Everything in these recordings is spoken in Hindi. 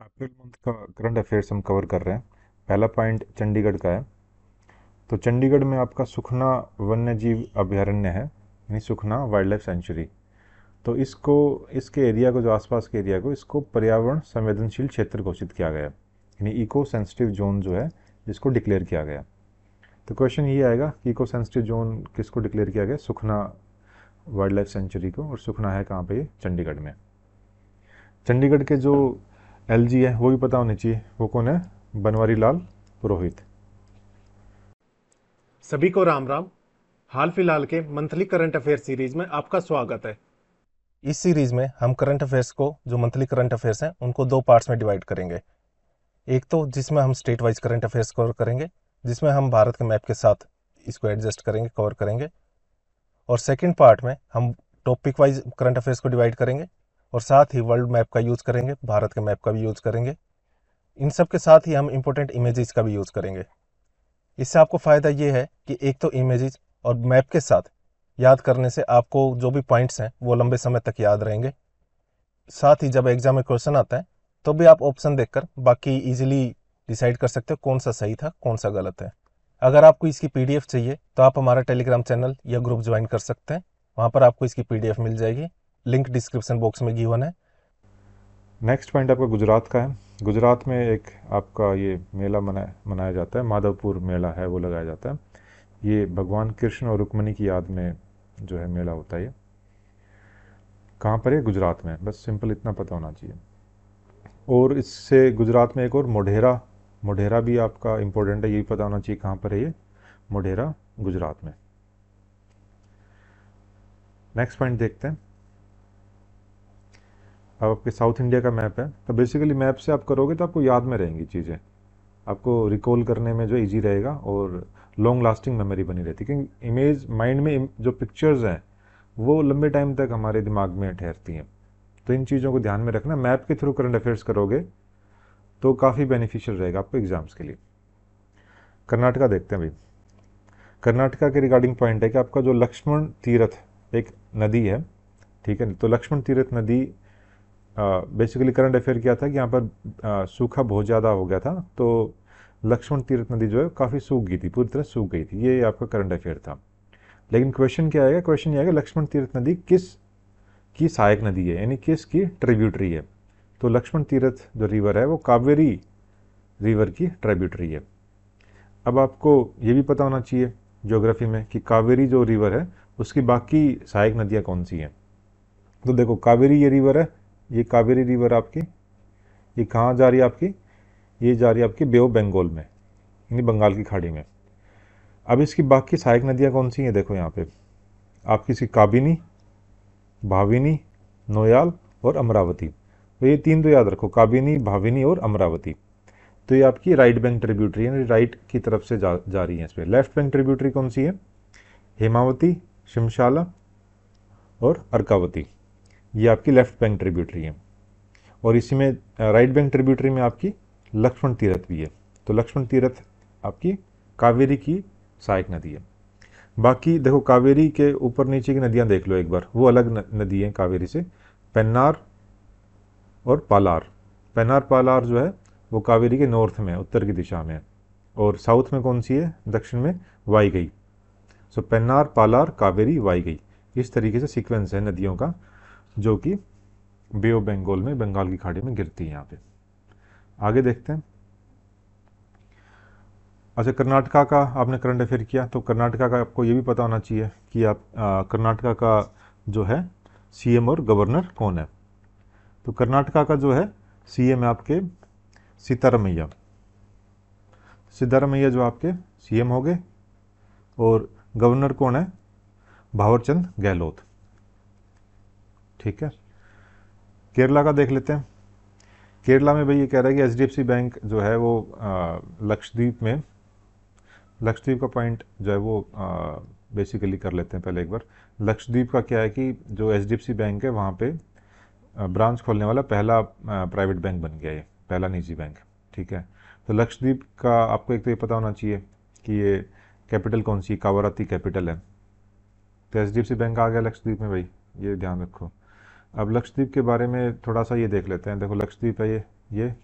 अप्रैल मंथ का करंट अफेयर्स हम कवर कर रहे हैं पहला पॉइंट चंडीगढ़ का है तो चंडीगढ़ में आपका सुखना वन्य जीव अभ्यारण्य है यानी सुखना वाइल्ड लाइफ सेंचुरी तो इसको इसके एरिया को जो आसपास के एरिया को इसको पर्यावरण संवेदनशील क्षेत्र घोषित किया गया यानी इको सेंसिटिव जोन जो है जिसको डिक्लेयर किया गया तो क्वेश्चन ये आएगा कि इको सेंसिटिव जोन किसको डिक्लेयर किया गया सुखना वाइल्ड लाइफ सेंचुरी को और सुखना है कहाँ पे चंडीगढ़ में चंडीगढ़ के जो एल है वो भी पता होनी चाहिए वो कौन है बनवारी लाल पुरोहित सभी को राम राम हाल फिलहाल के मंथली करंट अफेयर सीरीज में आपका स्वागत है इस सीरीज में हम करंट अफेयर्स को जो मंथली करंट अफेयर्स हैं उनको दो पार्ट्स में डिवाइड करेंगे एक तो जिसमें हम state wise current affairs cover करेंगे जिसमें हम भारत के मैप के साथ इसको एडजस्ट करेंगे कवर करेंगे और सेकेंड पार्ट में हम टॉपिक वाइज करंट अफेयर्स को डिवाइड करेंगे और साथ ही वर्ल्ड मैप का यूज़ करेंगे भारत के मैप का भी यूज़ करेंगे इन सब के साथ ही हम इम्पोर्टेंट इमेजेस का भी यूज़ करेंगे इससे आपको फ़ायदा ये है कि एक तो इमेजेस और मैप के साथ याद करने से आपको जो भी पॉइंट्स हैं वो लंबे समय तक याद रहेंगे साथ ही जब एग्ज़ाम में क्वेश्चन आता है तो भी आप ऑप्शन देखकर बाकी इजीली डिसाइड कर सकते हो कौन सा सही था कौन सा गलत है अगर आपको इसकी पी चाहिए तो आप हमारा टेलीग्राम चैनल या ग्रुप ज्वाइन कर सकते हैं वहाँ पर आपको इसकी पी मिल जाएगी लिंक डिस्क्रिप्शन बॉक्स में गिवन है नेक्स्ट पॉइंट आपका गुजरात का है गुजरात में एक आपका ये मेला मनाया मनाया जाता है माधवपुर मेला है वो लगाया जाता है ये भगवान कृष्ण और रुक्मणी की याद में जो है मेला होता है कहाँ पर है गुजरात में बस सिंपल इतना पता होना चाहिए और इससे गुजरात में एक और मोढेरा मोढेरा भी आपका इम्पोर्टेंट है ये भी पता होना चाहिए कहाँ पर है ये मोढेरा गुजरात में नेक्स्ट पॉइंट देखते हैं अब आपके साउथ इंडिया का मैप है तो बेसिकली मैप से आप करोगे तो आपको याद में रहेंगी चीज़ें आपको रिकॉल करने में जो इजी रहेगा और लॉन्ग लास्टिंग मेमोरी बनी रहती है क्योंकि इमेज माइंड में जो पिक्चर्स हैं वो लंबे टाइम तक हमारे दिमाग में ठहरती हैं तो इन चीज़ों को ध्यान में रखना मैप के थ्रू करंट अफेयर्स करोगे तो काफ़ी बेनिफिशियल रहेगा आपको एग्ज़ाम्स के लिए कर्नाटका देखते हैं भाई कर्नाटका के रिगार्डिंग पॉइंट है कि आपका जो लक्ष्मण तीर्थ एक नदी है ठीक है तो लक्ष्मण तीर्थ नदी बेसिकली करंट अफेयर क्या था कि यहाँ पर सूखा बहुत ज़्यादा हो गया था तो लक्ष्मण तीर्थ नदी जो है काफ़ी सूख गई थी पूरी तरह सूख गई थी ये आपका करंट अफेयर था लेकिन क्वेश्चन क्या आएगा क्वेश्चन ये आएगा लक्ष्मण तीर्थ नदी किस की सहायक नदी है यानी किस की ट्रिब्यूटरी है तो लक्ष्मण तीर्थ जो रिवर है वो कावेरी रिवर की ट्रिब्यूटरी है अब आपको ये भी पता होना चाहिए ज्योग्राफी में कि कावेरी जो रिवर है उसकी बाकी सहायक नदियाँ कौन सी हैं तो देखो कावेरी ये रिवर है ये कावेरी रिवर आपकी ये कहाँ जा रही है आपकी ये जा रही है आपकी बेओ बंगाल में यानी बंगाल की खाड़ी में अब इसकी बाकी सहायक नदियाँ कौन सी हैं देखो यहाँ पे आपकी इसकी काबिनी भाविनी नोयाल और अमरावती तो ये तीन तो याद रखो काबिनी भाविनी और अमरावती तो ये आपकी राइट बैंक ट्रिब्यूटरी यानी राइट की तरफ से जा जा रही है इसमें लेफ्ट बैंक ट्रिब्यूटरी कौन सी है हेमावती शिमशाला और अर्कावती ये आपकी लेफ्ट बैंक ट्रिब्यूटरी है और इसी में राइट बैंक ट्रिब्यूटरी में आपकी लक्ष्मण तीर्थ भी है तो लक्ष्मण तीर्थ आपकी कावेरी की सहायक नदी है बाकी देखो कावेरी के ऊपर नीचे की नदियाँ देख लो एक बार वो अलग नदी है कावेरी से पेन्नार और पालार पेन्नार पालार जो है वो कावेरी के नॉर्थ में उत्तर की दिशा में है और साउथ में कौन सी है दक्षिण में Vaigai so Pennar Palar Kaveri Vaigai इस तरीके से सीक्वेंस है नदियों का जो कि बे ऑफ बंगाल में बंगाल की खाड़ी में गिरती है यहाँ पे आगे देखते हैं अच्छा कर्नाटका का आपने करंट अफेयर किया तो कर्नाटका का आपको ये भी पता होना चाहिए कि आप कर्नाटका का जो है सीएम और गवर्नर कौन है तो कर्नाटका का जो है सीएम है आपके सीतारमैया सिद्धारमैया जो आपके सीएम हो गए और गवर्नर कौन है भावरचंद गहलोत ठीक है केरला का देख लेते हैं केरला में भाई ये कह रहा है कि एच बैंक जो है वो लक्षद्वीप में लक्षद्वीप का पॉइंट जो है वो आ, बेसिकली कर लेते हैं पहले एक बार लक्षद्वीप का क्या है कि जो एच बैंक है वहाँ पे ब्रांच खोलने वाला पहला प्राइवेट बैंक बन गया ये पहला निजी बैंक ठीक है तो लक्षद्वीप का आपको एक तो ये पता होना चाहिए कि ये कैपिटल कौन सी कावराती कैपिटल है तो एच बैंक आ गया लक्षद्वीप में भाई ये ध्यान रखो अब लक्षद्वीप के बारे में थोड़ा सा ये देख लेते हैं देखो लक्षद्वीप है ये ये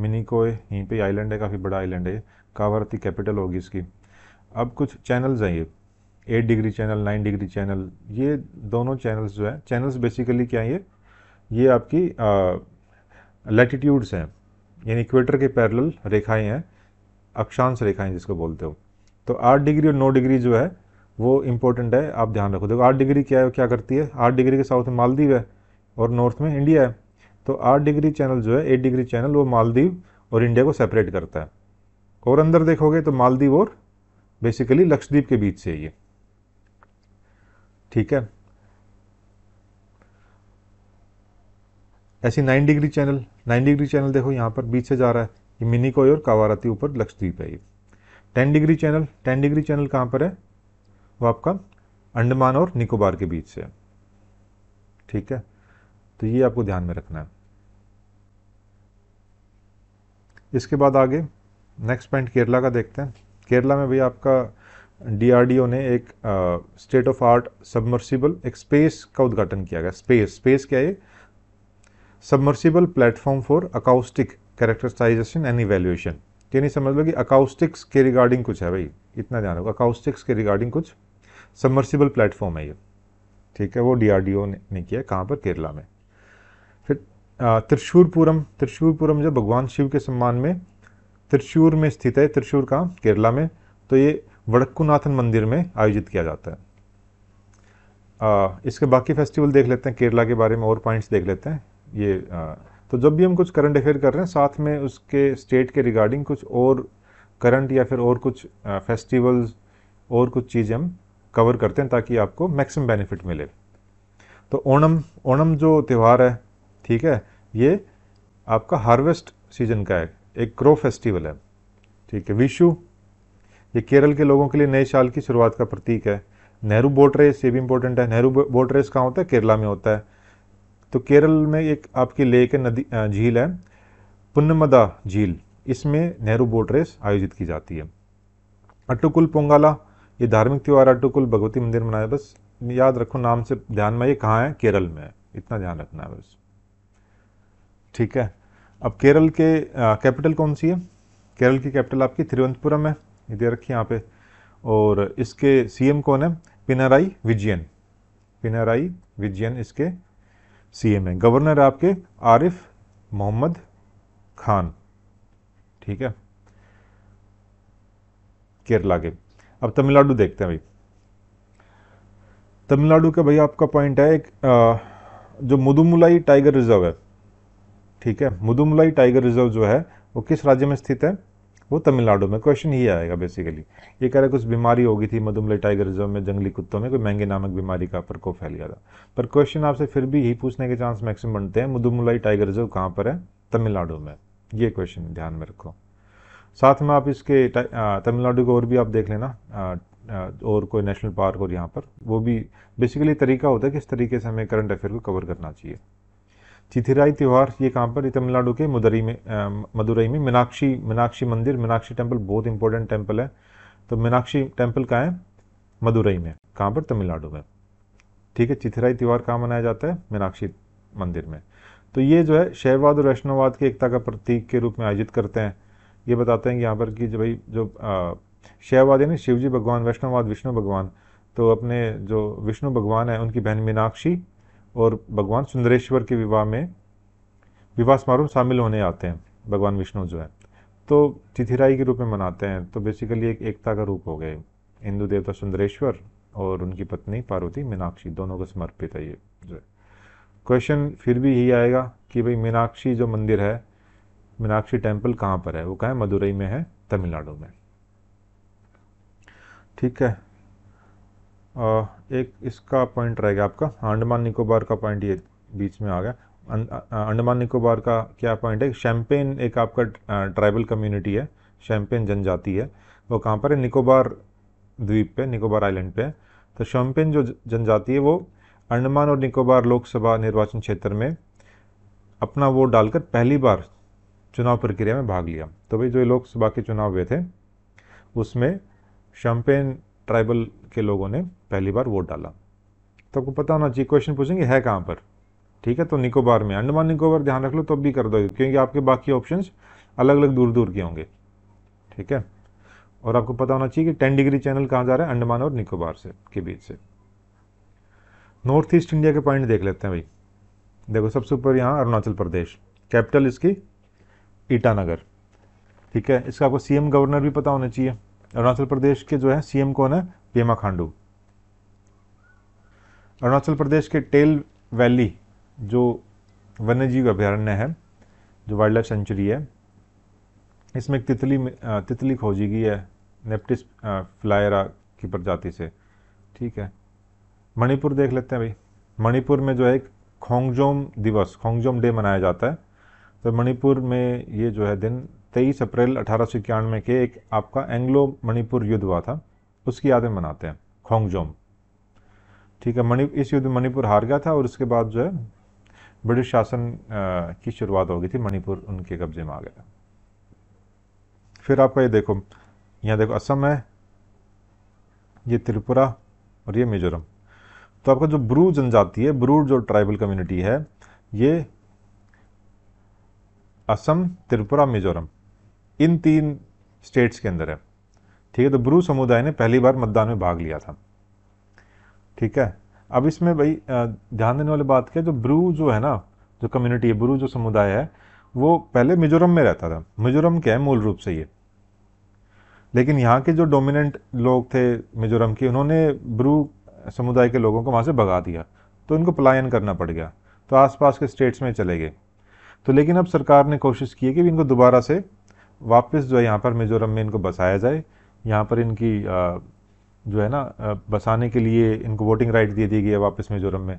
मिनी कोय यहीं पे आइलैंड है काफ़ी बड़ा आइलैंड है ये कावरती कैपिटल होगी इसकी अब कुछ चैनल्स हैं ये eight degree channel nine degree channel ये दोनों चैनल्स जो हैं चैनल्स बेसिकली क्या है ये ये आपकी लेटिट्यूड्स हैं यानी इक्वेटर के पैरल रेखाएँ हैं अक्षांश रेखाएँ जिसको बोलते हो तो आठ डिग्री और नौ डिग्री जो है वो इम्पोर्टेंट है आप ध्यान रखो देखो आठ डिग्री क्या है क्या करती है आठ डिग्री के साउथ में मालदीव है और नॉर्थ में इंडिया है तो आठ डिग्री चैनल जो है एट डिग्री चैनल वो मालदीव और इंडिया को सेपरेट करता है और अंदर देखोगे तो मालदीव और बेसिकली लक्षद्वीप के बीच से ये ठीक है ऐसी nine degree channel nine degree channel देखो यहाँ पर बीच से जा रहा है ये कोई और कावाराती ऊपर लक्षद्वीप है ये ten degree channel ten degree channel कहाँ पर है वो आपका अंडमान और निकोबार के बीच से है ठीक है तो ये आपको ध्यान में रखना है इसके बाद आगे नेक्स्ट पॉइंट केरला का देखते हैं केरला में भैया आपका डीआरडीओ ने एक स्टेट ऑफ आर्ट सबमर्सिबल एक स्पेस का उद्घाटन किया गया स्पेस स्पेस क्या है submersible platform for acoustic characterization and evaluation ये नहीं समझ लो कि अकाउस्टिक्स के रिगार्डिंग कुछ है भाई इतना ध्यान रखो अकाउस्टिक्स के रिगार्डिंग कुछ सबमर्सिबल प्लेटफॉर्म है ये ठीक है वो डीआरडीओ ने, ने किया कहाँ पर केरला में त्रिशूरपुरम त्रिशूरपुरम जो भगवान शिव के सम्मान में त्रिशूर में स्थित है त्रिशूर का केरला में तो ये वड़क्कुनाथन मंदिर में आयोजित किया जाता है आ, इसके बाकी फेस्टिवल देख लेते हैं केरला के बारे में और पॉइंट्स देख लेते हैं ये आ, तो जब भी हम कुछ करंट अफेयर कर रहे हैं साथ में उसके स्टेट के रिगार्डिंग कुछ और करंट या फिर और कुछ फेस्टिवल्स और कुछ चीज़ें हम कवर करते हैं ताकि आपको मैक्सिमम बेनिफिट मिले तो ओणम ओणम जो त्यौहार है ठीक है ये आपका हार्वेस्ट सीजन का है एक क्रो फेस्टिवल है ठीक है विशु ये केरल के लोगों के लिए नए साल की शुरुआत का प्रतीक है नेहरू बोट रेस ये भी इंपॉर्टेंट है नेहरू बोट रेस कहाँ होता है केरला में होता है तो केरल में एक आपकी लेक है नदी झील है पुनमदा झील इसमें नेहरू बोट रेस आयोजित की जाती है अट्टुकुल पोंगाला ये धार्मिक त्यौहार अट्टुकुल भगवती मंदिर मनाया बस याद रखो नाम से ध्यान में ये कहाँ है केरल में है इतना ध्यान रखना है बस ठीक है अब केरल के कैपिटल कौन सी है केरल की कैपिटल आपकी तिरुवनंतपुरम है ये दे रखी यहाँ पे और इसके सीएम कौन है पिनाराई विजयन पिनाराई विजयन इसके सीएम है गवर्नर आपके आरिफ मोहम्मद खान ठीक है केरला के अब तमिलनाडु देखते हैं भाई तमिलनाडु का भाई आपका पॉइंट है एक आ, जो मुदुमुलाई टाइगर रिजर्व है ठीक है मुदुमलाई टाइगर रिजर्व जो है वो किस राज्य में स्थित है वो तमिलनाडु में क्वेश्चन ही आएगा बेसिकली ये कह रहा है कुछ बीमारी होगी थी मधुमलाई टाइगर रिजर्व में जंगली कुत्तों में कोई महंगे नामक बीमारी का प्रकोप फैल गया था पर क्वेश्चन आपसे फिर भी यही पूछने के चांस मैक्सिमम बनते हैं मधुमलाई टाइगर रिजर्व कहाँ पर है तमिलनाडु में ये क्वेश्चन ध्यान में रखो साथ में आप इसके तमिलनाडु को और भी आप देख लेना और कोई नेशनल पार्क और यहाँ पर वो भी बेसिकली तरीका होता है किस तरीके से हमें करंट अफेयर को कवर करना चाहिए चिथिराई त्यौहार ये कहाँ पर तमिलनाडु के मदुरई में मदुरई में मीनाक्षी मीनाक्षी मंदिर मीनाक्षी टेम्पल बहुत इंपॉर्टेंट टेम्पल है तो मीनाक्षी टेम्पल कहाँ है मदुरई में कहाँ पर तमिलनाडु में ठीक है चिथिराई त्यौहार कहाँ मनाया जाता है मीनाक्षी मंदिर में तो ये जो है शैववाद और वैष्णववाद की एकता का प्रतीक के रूप में आयोजित करते हैं ये बताते हैं कि यहाँ पर कि जो भाई जो शैववाद यानी शिवजी भगवान वैष्णववाद विष्णु भगवान तो अपने जो विष्णु भगवान है उनकी बहन मीनाक्षी और भगवान सुंदरेश्वर के विवाह में विवाह समारोह शामिल होने आते हैं भगवान विष्णु जो है तो चिथिराई के रूप में मनाते हैं तो बेसिकली एक एकता का रूप हो गए हिंदू देवता सुंदरेश्वर और उनकी पत्नी पार्वती मीनाक्षी दोनों को समर्पित है ये जो है क्वेश्चन फिर भी यही आएगा कि भाई मीनाक्षी जो मंदिर है मीनाक्षी टेम्पल कहाँ पर है वो कहें मदुरई में है तमिलनाडु में ठीक है एक इसका पॉइंट रहेगा आपका अंडमान निकोबार का पॉइंट ये बीच में आ गया अं, अंडमान निकोबार का क्या पॉइंट है शैम्पेन एक आपका ट्राइबल कम्युनिटी है शैम्पेन जनजाति है वो कहाँ पर है निकोबार द्वीप पे निकोबार आइलैंड पे है तो शैम्पेन जो जनजाति है वो अंडमान और निकोबार लोकसभा निर्वाचन क्षेत्र में अपना वोट डालकर पहली बार चुनाव प्रक्रिया में भाग लिया तो भाई जो लोकसभा के चुनाव हुए थे उसमें शैम्पेन ट्राइबल के लोगों ने पहली बार वोट डाला तो आपको पता होना चाहिए क्वेश्चन पूछेंगे है कहाँ पर ठीक है तो निकोबार में अंडमान निकोबार ध्यान रख लो तब तो भी कर दो क्योंकि आपके बाकी ऑप्शन अलग अलग दूर दूर के होंगे ठीक है और आपको पता होना चाहिए कि टेन डिग्री चैनल कहाँ जा रहा है अंडमान और निकोबार से के बीच से नॉर्थ ईस्ट इंडिया के पॉइंट देख लेते हैं भाई देखो सबसे ऊपर यहाँ अरुणाचल प्रदेश कैपिटल इसकी ईटानगर ठीक है इसका आपको सीएम गवर्नर भी पता होना चाहिए अरुणाचल प्रदेश के जो है सीएम कौन है पेमा खांडू अरुणाचल प्रदेश के टेल वैली जो वन्यजीव अभ्यारण्य है जो वाइल्ड लाइफ सेंचुरी है इसमें एक तितली तितली खोजी गई है नेप्टिस फ्लायरा की प्रजाति से ठीक है मणिपुर देख लेते हैं भाई मणिपुर में जो है एक खोंगजोम दिवस खोंगजोम डे मनाया जाता है तो मणिपुर में ये जो है दिन तेईस अप्रैल अठारह के एक आपका एंग्लो मणिपुर युद्ध हुआ था उसकी यादें मनाते हैं खोंगजोम ठीक है मणि इस युद्ध में मणिपुर हार गया था और उसके बाद जो है ब्रिटिश शासन की शुरुआत हो गई थी मणिपुर उनके कब्जे में आ गया फिर आपका ये देखो यहाँ देखो असम है ये त्रिपुरा और ये मिजोरम तो आपका जो ब्रू जनजाति है ब्रू जो ट्राइबल कम्युनिटी है ये असम त्रिपुरा मिजोरम इन तीन स्टेट्स के अंदर है ठीक है तो ब्रू समुदाय ने पहली बार मतदान में भाग लिया था ठीक है अब इसमें भाई ध्यान देने वाली बात क्या जो ब्रू जो है ना जो कम्युनिटी है ब्रू जो समुदाय है वो पहले मिजोरम में रहता था मिजोरम क्या है मूल रूप से ये लेकिन यहाँ के जो डोमिनेंट लोग थे मिजोरम के उन्होंने ब्रू समुदाय के लोगों को वहाँ से भगा दिया तो इनको पलायन करना पड़ गया तो आसपास के स्टेट्स में चले गए तो लेकिन अब सरकार ने कोशिश की है कि इनको दोबारा से वापस जो है यहाँ पर मिज़ोरम में इनको बसाया जाए यहाँ पर इनकी जो है ना बसाने के लिए इनको वोटिंग राइट दे दी गई है वापस मिज़ोरम में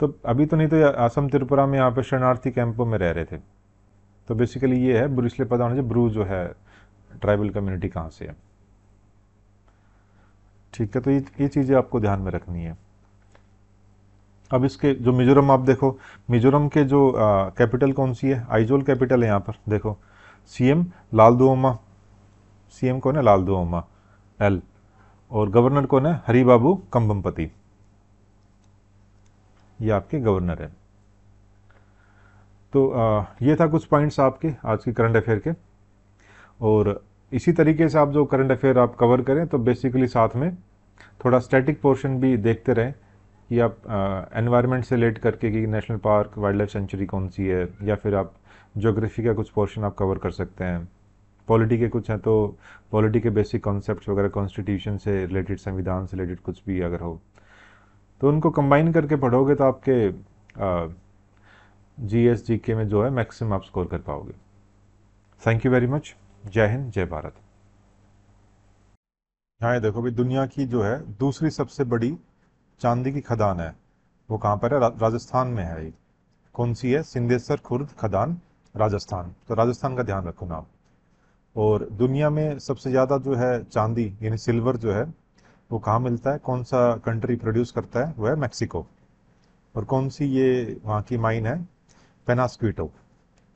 तो अभी तो नहीं तो असम त्रिपुरा में यहाँ पर शरणार्थी कैंपों में रह रहे थे तो बेसिकली ये है ब्रू पता होना ब्रू जो है ट्राइबल कम्युनिटी कहाँ से है ठीक है तो ये ये चीज़ें आपको ध्यान में रखनी है अब इसके जो मिजोरम आप देखो मिजोरम के जो कैपिटल कौन सी है आइजोल कैपिटल है यहाँ पर देखो सीएम लाल दुआमा सीएम कौन है लाल दुआमा एल और गवर्नर कौन है हरिबाबू कंबमपति ये आपके गवर्नर हैं तो आ, ये था कुछ पॉइंट्स आपके आज के करंट अफेयर के और इसी तरीके से आप जो करंट अफेयर आप कवर करें तो बेसिकली साथ में थोड़ा स्टैटिक पोर्शन भी देखते रहें कि आप एनवायरनमेंट से रिलेट करके कि national park wild life sanctuary कौन सी है या फिर आप ज्योग्राफी का कुछ पोर्शन आप कवर कर सकते हैं पॉलिटी के कुछ हैं तो पॉलिटी के बेसिक कॉन्सेप्ट वगैरह कॉन्स्टिट्यूशन से रिलेटेड संविधान से रिलेटेड कुछ भी अगर हो तो उनको कंबाइन करके पढ़ोगे तो आपके जी एस जी के में जो है मैक्सिमम आप स्कोर कर पाओगे थैंक यू वेरी मच जय हिंद जय भारत हाँ देखो भाई दुनिया की जो है दूसरी सबसे बड़ी चांदी की खदान है वो कहाँ पर है रा, राजस्थान में है कौन सी है सिंधेसर खुर्द खदान राजस्थान तो राजस्थान का ध्यान रखो नाम और दुनिया में सबसे ज़्यादा जो है चांदी यानी सिल्वर जो है वो कहाँ मिलता है कौन सा कंट्री प्रोड्यूस करता है वह है मैक्सिको और कौन सी ये वहाँ की माइन है पेनास्क्विटो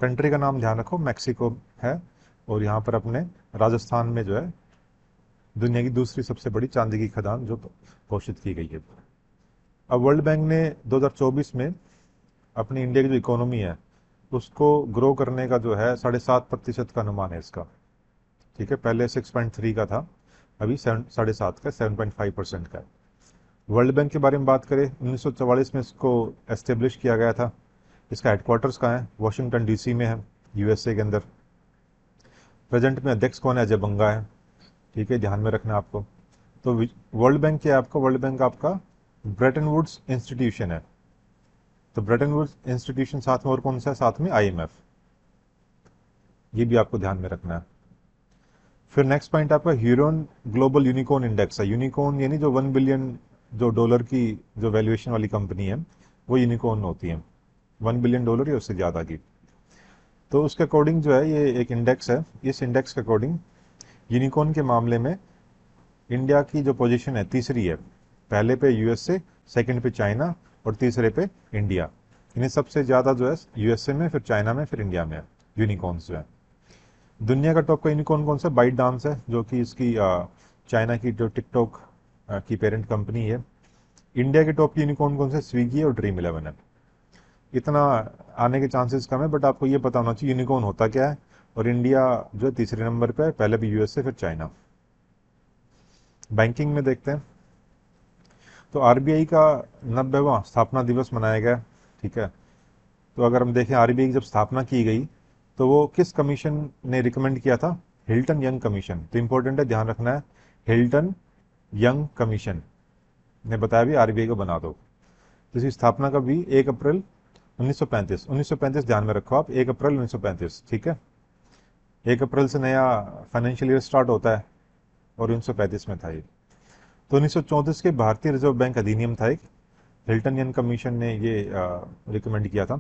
कंट्री का नाम ध्यान रखो मैक्सिको है और यहाँ पर अपने राजस्थान में जो है दुनिया की दूसरी सबसे बड़ी चांदी की खदान जो घोषित की गई है अब वर्ल्ड बैंक ने 2024 में अपनी इंडिया की जो इकोनॉमी है उसको ग्रो करने का जो है साढ़े सात प्रतिशत का अनुमान है इसका ठीक है पहले सिक्स पॉइंट थ्री का था अभी सेवन साढ़े सात का सेवन पॉइंट फाइव परसेंट का है वर्ल्ड बैंक के बारे में बात करें उन्नीस में इसको एस्टेब्लिश किया गया था इसका हेडक्वार्टर्स कहाँ है वाशिंगटन डीसी में है यूएसए के अंदर प्रेजेंट में अध्यक्ष कौन है अजय बंगा है ठीक है ध्यान में रखना आपको तो वर्ल्ड बैंक क्या है आपका वर्ल्ड बैंक आपका ब्रेटन वुड्स इंस्टीट्यूशन है तो ब्रेटन वुड्स इंस्टीट्यूशन साथ में और कौन सा है साथ में आईएमएफ ये भी आपको ध्यान में रखना है फिर नेक्स्ट पॉइंट आपका ह्यूरोन ग्लोबल यूनिकॉर्न इंडेक्स है यूनिकॉर्न यानी जो वन बिलियन जो डॉलर की जो वैल्यूएशन वाली कंपनी है वो यूनिकॉर्न होती है वन बिलियन डॉलर या उससे ज़्यादा की तो उसके अकॉर्डिंग जो है ये एक इंडेक्स है इस इंडेक्स के अकॉर्डिंग यूनिकॉर्न के मामले में इंडिया की जो पोजिशन है तीसरी है पहले पे यूएसए सेकेंड पे चाइना और तीसरे पे इंडिया इन्हें सबसे ज़्यादा जो है यूएसए में फिर चाइना में फिर इंडिया में है यूनिकॉर्न्स जो है दुनिया का टॉप का यूनिकॉर्न कौन सा बाइट डांस है जो कि इसकी चाइना की जो टिकटॉक की पेरेंट कंपनी है इंडिया के टॉप की यूनिकॉर्न कौन से स्विगी और ड्रीम इलेवन है इतना आने के चांसेस कम है बट आपको ये पता होना चाहिए यूनिकॉर्न होता क्या है और इंडिया जो तीसरे नंबर पर पहले भी यूएसए फिर चाइना बैंकिंग में देखते हैं तो आरबीआई का नब्बेवा स्थापना दिवस मनाया गया ठीक है तो अगर हम देखें आरबीआई की जब स्थापना की गई तो वो किस कमीशन ने रिकमेंड किया था हिल्टन यंग कमीशन तो इम्पोर्टेंट है ध्यान रखना है हिल्टन यंग कमीशन ने बताया भी आरबीआई को बना दो तो इसकी स्थापना का भी एक अप्रैल 1935 1935 ध्यान में रखो आप एक अप्रैल 1935 ठीक है एक अप्रैल से नया फाइनेंशियल ईयर स्टार्ट होता है और 1935 में था ये तो चौतीस के भारतीय रिजर्व बैंक अधिनियम था एक यन कमीशन ने ये रिकमेंड किया था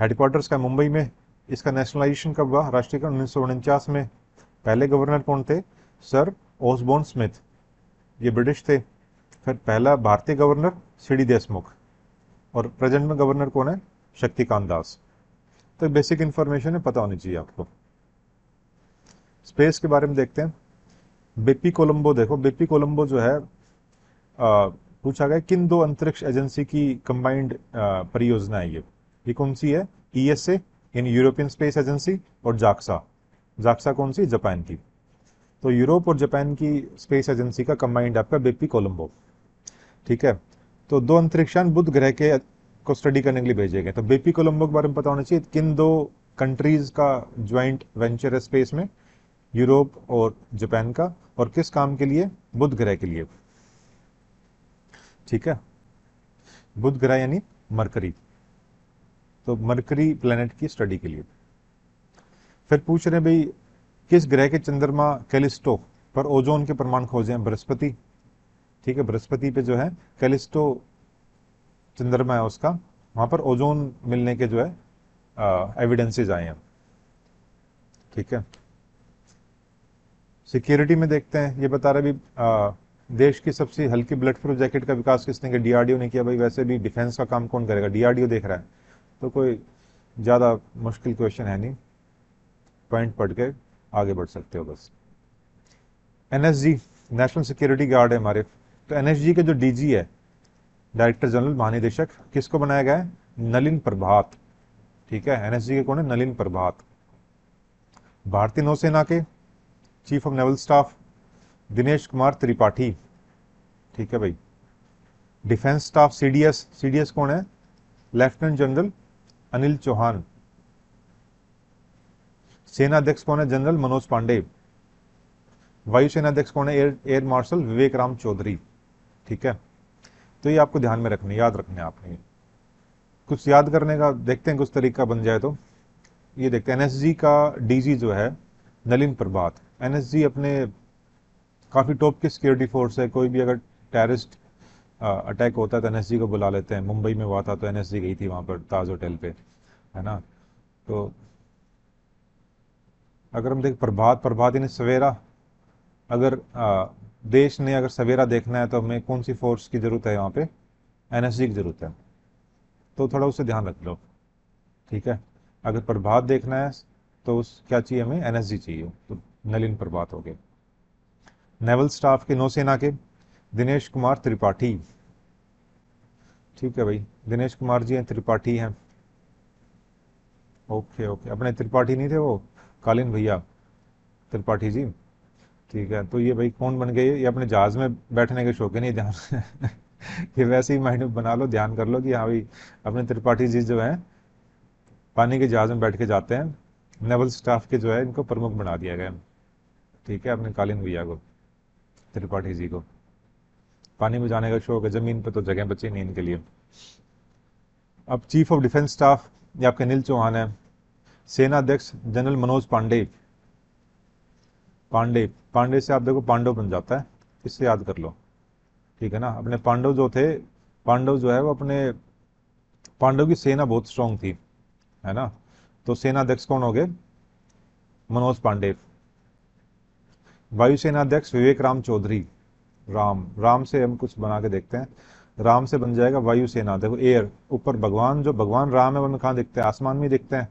हेडक्वार्टर्स का मुंबई में इसका नेशनलाइजेशन कब हुआ राष्ट्रीयकरण उन्नीस में पहले गवर्नर कौन थे सर ओसबोन स्मिथ ये ब्रिटिश थे फिर पहला भारतीय गवर्नर सी देशमुख और प्रेजेंट में गवर्नर कौन है शक्तिकांत दास तो बेसिक इन्फॉर्मेशन है पता होनी चाहिए आपको स्पेस के बारे में देखते हैं बेपी कोलंबो देखो बेपी कोलंबो जो है पूछा गया किन दो अंतरिक्ष एजेंसी की कंबाइंड परियोजना है ये ये कौन सी है ई एस ए इन यूरोपियन स्पेस एजेंसी और जाक्सा जाक्सा कौन सी जापान की तो यूरोप और जापान की स्पेस एजेंसी का कंबाइंड आपका बेपी कोलंबो ठीक है तो दो अंतरिक्षयान बुद्ध ग्रह के को स्टडी करने के लिए भेजे गए तो बेपी कोलंबो के बारे में पता होना चाहिए किन दो कंट्रीज का ज्वाइंट वेंचर है स्पेस में यूरोप और जापान का और किस काम के लिए बुध ग्रह के लिए ठीक है बुध ग्रह यानी मरकरी तो मरकरी प्लेनेट की स्टडी के लिए फिर पूछ रहे भाई किस ग्रह के चंद्रमा कैलिस्टो पर ओजोन के प्रमाण खोजे हैं बृहस्पति ठीक है बृहस्पति पे जो है कैलिस्टो चंद्रमा है उसका वहां पर ओजोन मिलने के जो है एविडेंसेज आए हैं ठीक है सिक्योरिटी में देखते हैं ये बता रहे भी देश की सबसे हल्की ब्लड प्रूफ जैकेट का विकास किसने किया डीआरडीओ ने किया भाई वैसे भी डिफेंस का काम कौन करेगा डीआरडीओ देख रहा है तो कोई ज़्यादा मुश्किल क्वेश्चन है नहीं पॉइंट पढ़ के आगे बढ़ सकते हो बस एन नेशनल सिक्योरिटी गार्ड है हमारे तो एन के जो डी है डायरेक्टर जनरल महानिदेशक किसको बनाया गया है नलिन प्रभात ठीक है एनएसजी के कौन है नलिन प्रभात भारतीय नौसेना के chief of naval staff Dinesh Kumar Tripathi ठीक है भाई डिफेंस स्टाफ सीडीएस सीडीएस कौन है लेफ्टिनेंट जनरल अनिल चौहान सेना अध्यक्ष कौन है जनरल मनोज पांडे वायुसेना अध्यक्ष कौन है air air marshal Vivek Ram Chaudhari ठीक है तो ये आपको ध्यान में रखने याद रखने आपने कुछ याद करने का देखते हैं कुछ तरीका बन जाए तो ये देखते हैं एनएसजी का डीजी जो है नलिन प्रभात जी अपने काफ़ी टॉप की सिक्योरिटी फोर्स है कोई भी अगर टेररिस्ट अटैक होता है तो जी को बुला लेते हैं मुंबई में हुआ था तो जी गई थी वहाँ पर ताज होटल पे है ना तो अगर हम देख प्रभात प्रभात इन्हें सवेरा अगर आ, देश ने अगर सवेरा देखना है तो हमें कौन सी फोर्स की ज़रूरत है यहाँ पे जी की ज़रूरत है तो थोड़ा उससे ध्यान रख लो ठीक है अगर प्रभात देखना है तो उस क्या चाहिए हमें एनएसजी चाहिए तो नलिन प्रभात हो गए नेवल स्टाफ के नौसेना के दिनेश कुमार त्रिपाठी ठीक है भाई दिनेश कुमार जी हैं त्रिपाठी हैं ओके ओके अपने त्रिपाठी नहीं थे वो कालिन भैया त्रिपाठी जी ठीक है तो ये भाई कौन बन गए ये अपने जहाज में बैठने के शौकीन ही ध्यान ये वैसे ही माइंड बना लो ध्यान कर लो कि हाँ भाई अपने त्रिपाठी जी जो हैं पानी के जहाज में बैठ के जाते हैं नेवल स्टाफ के जो है इनको प्रमुख बना दिया गया ठीक है अपने कालीन भैया को त्रिपाठी जी को पानी में जाने का शौक है ज़मीन पर तो जगह बची नहीं इनके लिए अब चीफ ऑफ डिफेंस स्टाफ ये आपके अनिल चौहान है सेना अध्यक्ष जनरल मनोज पांडे पांडे पांडे से आप देखो पांडव बन जाता है इससे याद कर लो ठीक है ना अपने पांडव जो थे पांडव जो है वो अपने पांडव की सेना बहुत स्ट्रांग थी है ना तो सेना अध्यक्ष कौन हो गए मनोज पांडे वायुसेना अध्यक्ष विवेक राम चौधरी राम राम से हम कुछ बना के देखते हैं राम से बन जाएगा वायुसेना देखो एयर ऊपर भगवान जो भगवान राम है वो हमें कहाँ दिखते हैं आसमान में दिखते हैं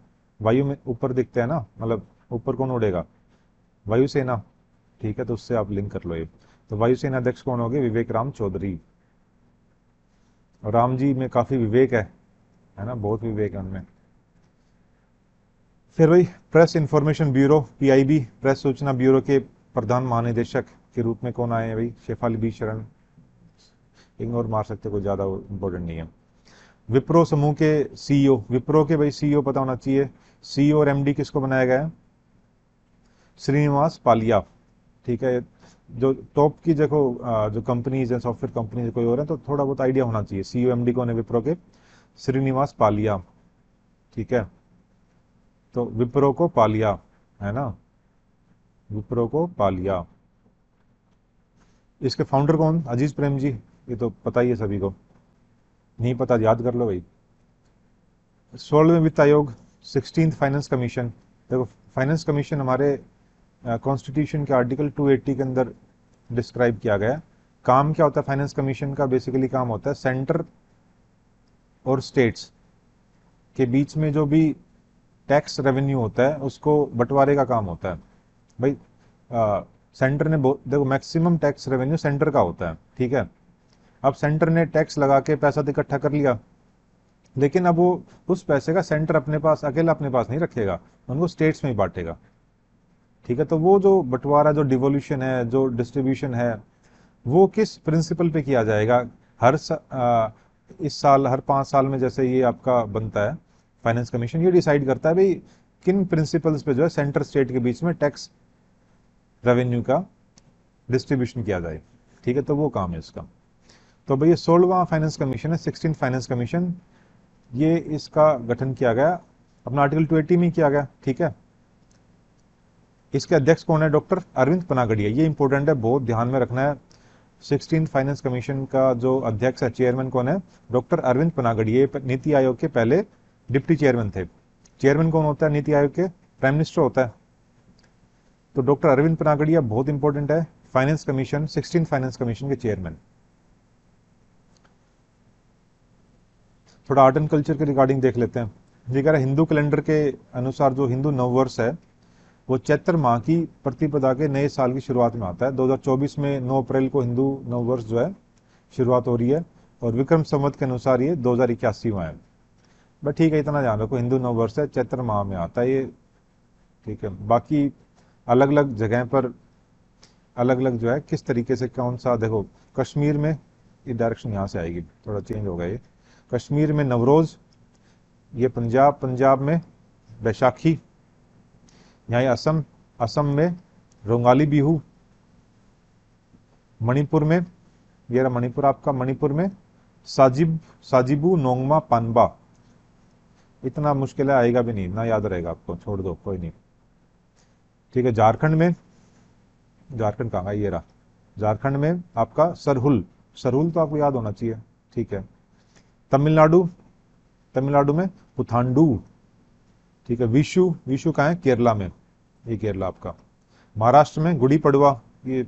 वायु में ऊपर दिखते हैं ना मतलब ऊपर कौन उड़ेगा वायुसेना ठीक है तो उससे आप लिंक कर लो ये तो वायुसेना अध्यक्ष कौन हो गए विवेक राम चौधरी राम जी में काफी विवेक है है ना बहुत विवेक है उनमें फिर वही press information bureau PIB press सूचना ब्यूरो के प्रधान महानिदेशक के रूप में कौन आए हैं भाई शेफाल बी शरण इग्नोर मार सकते कोई ज़्यादा इंपॉर्टेंट नहीं है विप्रो समूह के सीईओ e विप्रो के भाई सीईओ e पता होना चाहिए सीईओ e और एमडी किसको बनाया गया है श्रीनिवास पालिया ठीक है जो टॉप की देखो जो कंपनीज है सॉफ्टवेयर कंपनीज कोई और है तो थोड़ा बहुत आइडिया होना चाहिए सीईओ एमडी कौन है विप्रो के श्रीनिवास पालिया ठीक है तो विप्रो को पा लिया है ना विप्रो को पा लिया इसके फाउंडर कौन अजीज प्रेम जी ये तो पता ही है सभी को नहीं पता याद कर लो भाई सोलहवें वित्त आयोग सिक्सटीन फाइनेंस कमीशन देखो फाइनेंस कमीशन हमारे कॉन्स्टिट्यूशन के आर्टिकल 280 के अंदर डिस्क्राइब किया गया काम क्या होता है फाइनेंस कमीशन का बेसिकली काम होता है सेंटर और स्टेट्स के बीच में जो भी टैक्स रेवेन्यू होता है उसको बंटवारे का काम होता है भाई सेंटर ने देखो मैक्सिमम टैक्स रेवेन्यू सेंटर का होता है ठीक है अब सेंटर ने टैक्स लगा के पैसा इकट्ठा कर लिया लेकिन अब वो उस पैसे का सेंटर अपने पास अकेला अपने पास नहीं रखेगा उनको स्टेट्स में ही बांटेगा ठीक है तो वो जो बंटवारा जो डिवोल्यूशन है जो डिस्ट्रीब्यूशन है वो किस प्रिंसिपल पे किया जाएगा हर सा, आ, इस साल हर पाँच साल में जैसे ये आपका बनता है फाइनेंस कमीशन ये डिसाइड करता है भाई किन प्रिंसिपल्स पे जो है सेंटर स्टेट के बीच में टैक्स रेवेन्यू का डिस्ट्रीब्यूशन किया जाए ठीक है तो वो काम है इसका तो भाई ये सोलवा फाइनेंस कमीशन है सिक्सटीन फाइनेंस कमीशन ये इसका गठन किया गया अपना आर्टिकल टू में किया गया ठीक है इसके अध्यक्ष कौन है डॉक्टर अरविंद पनागढ़िया ये इंपॉर्टेंट है बहुत ध्यान में रखना है सिक्सटीन फाइनेंस कमीशन का जो अध्यक्ष है चेयरमैन कौन है डॉक्टर अरविंद पनागढ़िया नीति आयोग के पहले डिप्टी चेयरमैन थे चेयरमैन कौन होता है नीति आयोग के प्राइम मिनिस्टर होता है तो डॉक्टर अरविंद पनागड़िया बहुत इंपॉर्टेंट है finance commission sixteen finance commission के चेयरमैन थोड़ा आर्ट एंड कल्चर के रिगार्डिंग देख लेते हैं जी कह रहा हिंदू कैलेंडर के अनुसार जो हिंदू नववर्ष है वो चैत्र माह की प्रतिपदा के नए साल की शुरुआत में आता है 2024 में 9 अप्रैल को हिंदू नववर्ष जो है शुरुआत हो रही है और विक्रम संवत के अनुसार ये दो हज़ार इक्यासी में है बट ठीक है इतना ध्यान रखो हिंदू नववर्ष है चैत्र माह में आता है ये ठीक है बाकी अलग अलग जगह पर अलग अलग जो है किस तरीके से कौन सा देखो कश्मीर में ये डायरेक्शन यहाँ से आएगी थोड़ा चेंज होगा ये कश्मीर में नवरोज़ ये पंजाब पंजाब में बैशाखी यहाँ असम असम में रोंगाली बिहू मणिपुर में ये रहा मणिपुर आपका मणिपुर में साजिब साजिबू नोंगमा पानबा इतना मुश्किल है आएगा भी नहीं ना याद रहेगा आपको छोड़ दो कोई नहीं ठीक है झारखंड में झारखंड कहाँ ये रहा झारखंड में आपका सरहुल सरहुल तो आपको याद होना चाहिए ठीक है तमिलनाडु तमिलनाडु में पुथांडू ठीक है विशु विशु कहाँ है केरला में ये केरला आपका महाराष्ट्र में गुड़ी पड़वा ये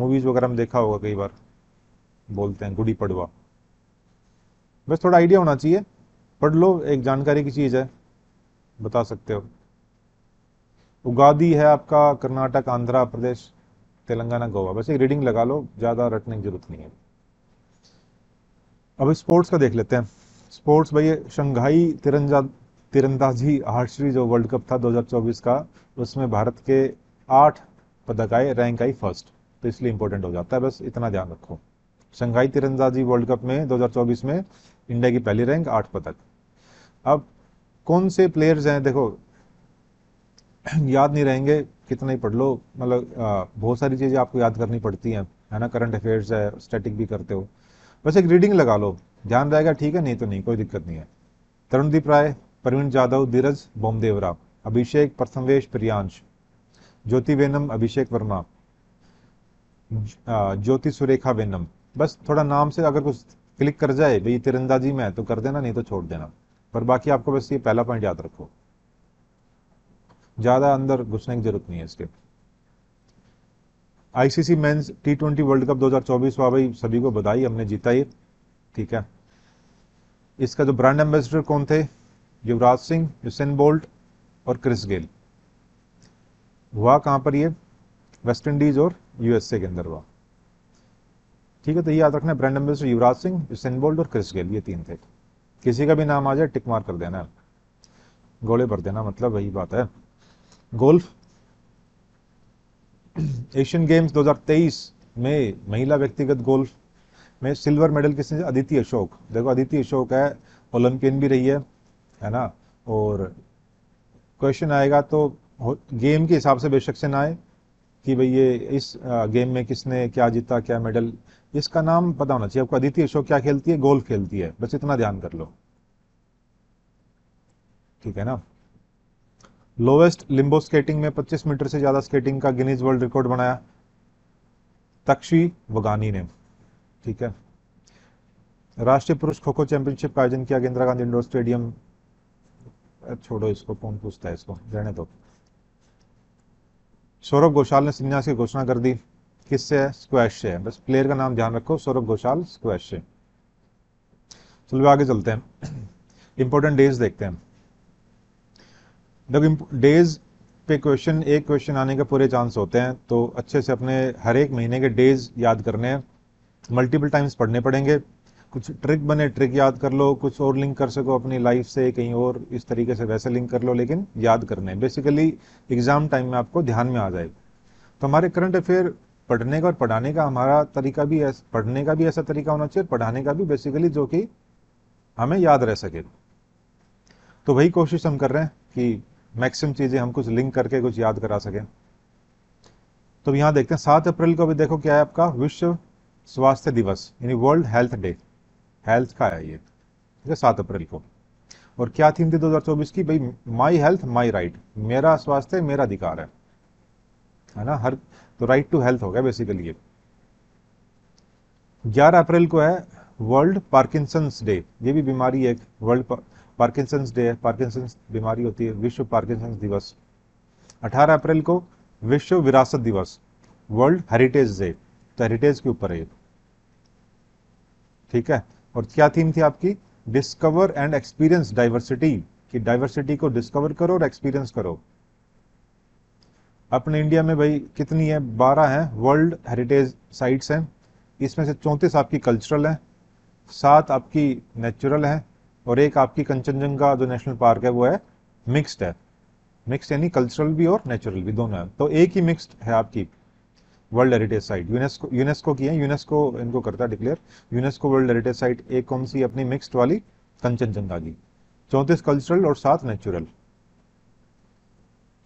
मूवीज वगैरह में देखा होगा कई बार बोलते हैं गुड़ी पड़वा बस थोड़ा आइडिया होना चाहिए पढ़ लो एक जानकारी की चीज़ है बता सकते हो उगादी है आपका कर्नाटक आंध्र प्रदेश तेलंगाना गोवा वैसे एक रीडिंग लगा लो ज़्यादा रटने की जरूरत नहीं है अब स्पोर्ट्स का देख लेते हैं स्पोर्ट्स भाई शंघाई तिरंजा तिरंदाजी आर्चरी जो वर्ल्ड कप था 2024 का उसमें भारत के आठ पदक आए रैंक आई फर्स्ट तो इसलिए इंपॉर्टेंट हो जाता है बस इतना ध्यान रखो शंघाई तीरंदाजी वर्ल्ड कप में 2024 में इंडिया की पहली रैंक आठ पदक अब कौन से प्लेयर्स हैं देखो याद नहीं रहेंगे कितना ही पढ़ लो मतलब बहुत सारी चीज़ें आपको याद करनी पड़ती हैं है ना करंट अफेयर्स है स्टैटिक भी करते हो बस एक रीडिंग लगा लो ध्यान रहेगा ठीक है नहीं तो नहीं कोई दिक्कत नहीं है तरुणदीप राय प्रवीण जाधव धीरज बोमदेवरा अभिषेक प्रथमवेश प्रियांश ज्योति वेनम अभिषेक वर्मा ज्योति सुरेखा वेनम बस थोड़ा नाम से अगर कुछ क्लिक कर जाए भाई तिरंदाजी में है तो कर देना नहीं तो छोड़ देना पर बाकी आपको बस ये पहला पॉइंट याद रखो ज़्यादा अंदर घुसने की जरूरत नहीं है इसके ICC men's T twenty World Cup 2024 हुआ भाई सभी को बधाई हमने जीता ये ठीक है इसका जो ब्रांड एम्बेसडर कौन थे युवराज सिंह युसेन बोल्ट और क्रिस गेल हुआ कहां पर ये वेस्ट इंडीज और यूएसए के अंदर हुआ ठीक है तो ये याद रखना brand ambassador Yuvraj Singh Usain Bolt और क्रिस गेल ये तीन थे किसी का भी नाम आ जाए टिक मार कर देना गोले भर देना मतलब वही बात है गोल्फ एशियन गेम्स 2023 में महिला व्यक्तिगत गोल्फ में सिल्वर मेडल किसने अदिति अशोक देखो अदिति अशोक है ओलंपियन भी रही है है ना और क्वेश्चन आएगा तो गेम के हिसाब से बेशक से ना आए कि भाई ये इस गेम में किसने क्या जीता क्या मेडल इसका नाम पता होना चाहिए आपको अदिति अशोक क्या खेलती है गोल्फ खेलती है बस इतना ध्यान कर लो ठीक है ना लोवेस्ट लिम्बो स्केटिंग में 25 मीटर से ज्यादा स्केटिंग का गिनीज वर्ल्ड रिकॉर्ड बनाया तक्षी वगानी ने ठीक है राष्ट्रीय पुरुष खो खो चैंपियनशिप का आयोजन किया इंदिरा गांधी इंडोर स्टेडियम छोड़ो इसको कौन पूछता है इसको रहने दो सौरभ घोषाल ने संन्यास की घोषणा कर दी किससे है स्क्वैश से है बस प्लेयर का नाम ध्यान रखो सौरभ घोषाल स्क्वैश से चलो आगे चलते हैं इंपॉर्टेंट डेज देखते हैं जब डेज पे क्वेश्चन एक क्वेश्चन आने के पूरे चांस होते हैं तो अच्छे से अपने हर एक महीने के डेज याद करने हैं मल्टीपल टाइम्स पढ़ने पड़ेंगे कुछ ट्रिक बने ट्रिक याद कर लो कुछ और लिंक कर सको अपनी लाइफ से कहीं और इस तरीके से वैसे लिंक कर लो लेकिन याद करने बेसिकली एग्जाम टाइम में आपको ध्यान में आ जाएगा तो हमारे करंट अफेयर पढ़ने का और पढ़ाने का हमारा तरीका भी पढ़ने का भी ऐसा तरीका होना चाहिए पढ़ाने का भी बेसिकली जो कि हमें याद रह सके तो वही कोशिश हम कर रहे हैं कि मैक्सिमम चीज़ें हम कुछ लिंक करके कुछ याद करा सकें तो यहाँ देखते हैं सात अप्रैल को भी देखो क्या है आपका विश्व स्वास्थ्य दिवस यानी वर्ल्ड हेल्थ डे हेल्थ का है ये ठीक है सात अप्रैल को और क्या थीम थी चौबीस की भाई माई हेल्थ माई राइट मेरा स्वास्थ्य मेरा अधिकार है है ना हर तो राइट टू हेल्थ हो गया बेसिकली ये 11 अप्रैल को है वर्ल्ड पार्किंसंस डे ये भी बीमारी है वर्ल्ड पार्किंसंस डे है पार्किंसंस बीमारी होती है विश्व पार्किंसंस दिवस 18 अप्रैल को विश्व विरासत दिवस वर्ल्ड हेरिटेज डे तो हेरिटेज के ऊपर है ठीक है और क्या थीम थी आपकी डिस्कवर एंड एक्सपीरियंस डाइवर्सिटी कि डाइवर्सिटी को डिस्कवर करो और एक्सपीरियंस करो अपने इंडिया में भाई कितनी है बारह हैं वर्ल्ड हेरिटेज साइट्स हैं इसमें से चौंतीस आपकी कल्चरल हैं सात आपकी नेचुरल हैं और एक आपकी कंचनजंगा जो नेशनल पार्क है वो है मिक्स्ड है मिक्स्ड यानी कल्चरल भी और नेचुरल भी दोनों है तो एक ही मिक्स्ड है आपकी world heritage site UNESCO UNESCO की है यूनेस्को इनको करता है declare UNESCO world heritage site एक कौन सी अपनी मिक्सड वाली कंचनजंगा की चौंतीस कल्चरल और सात नेचुरल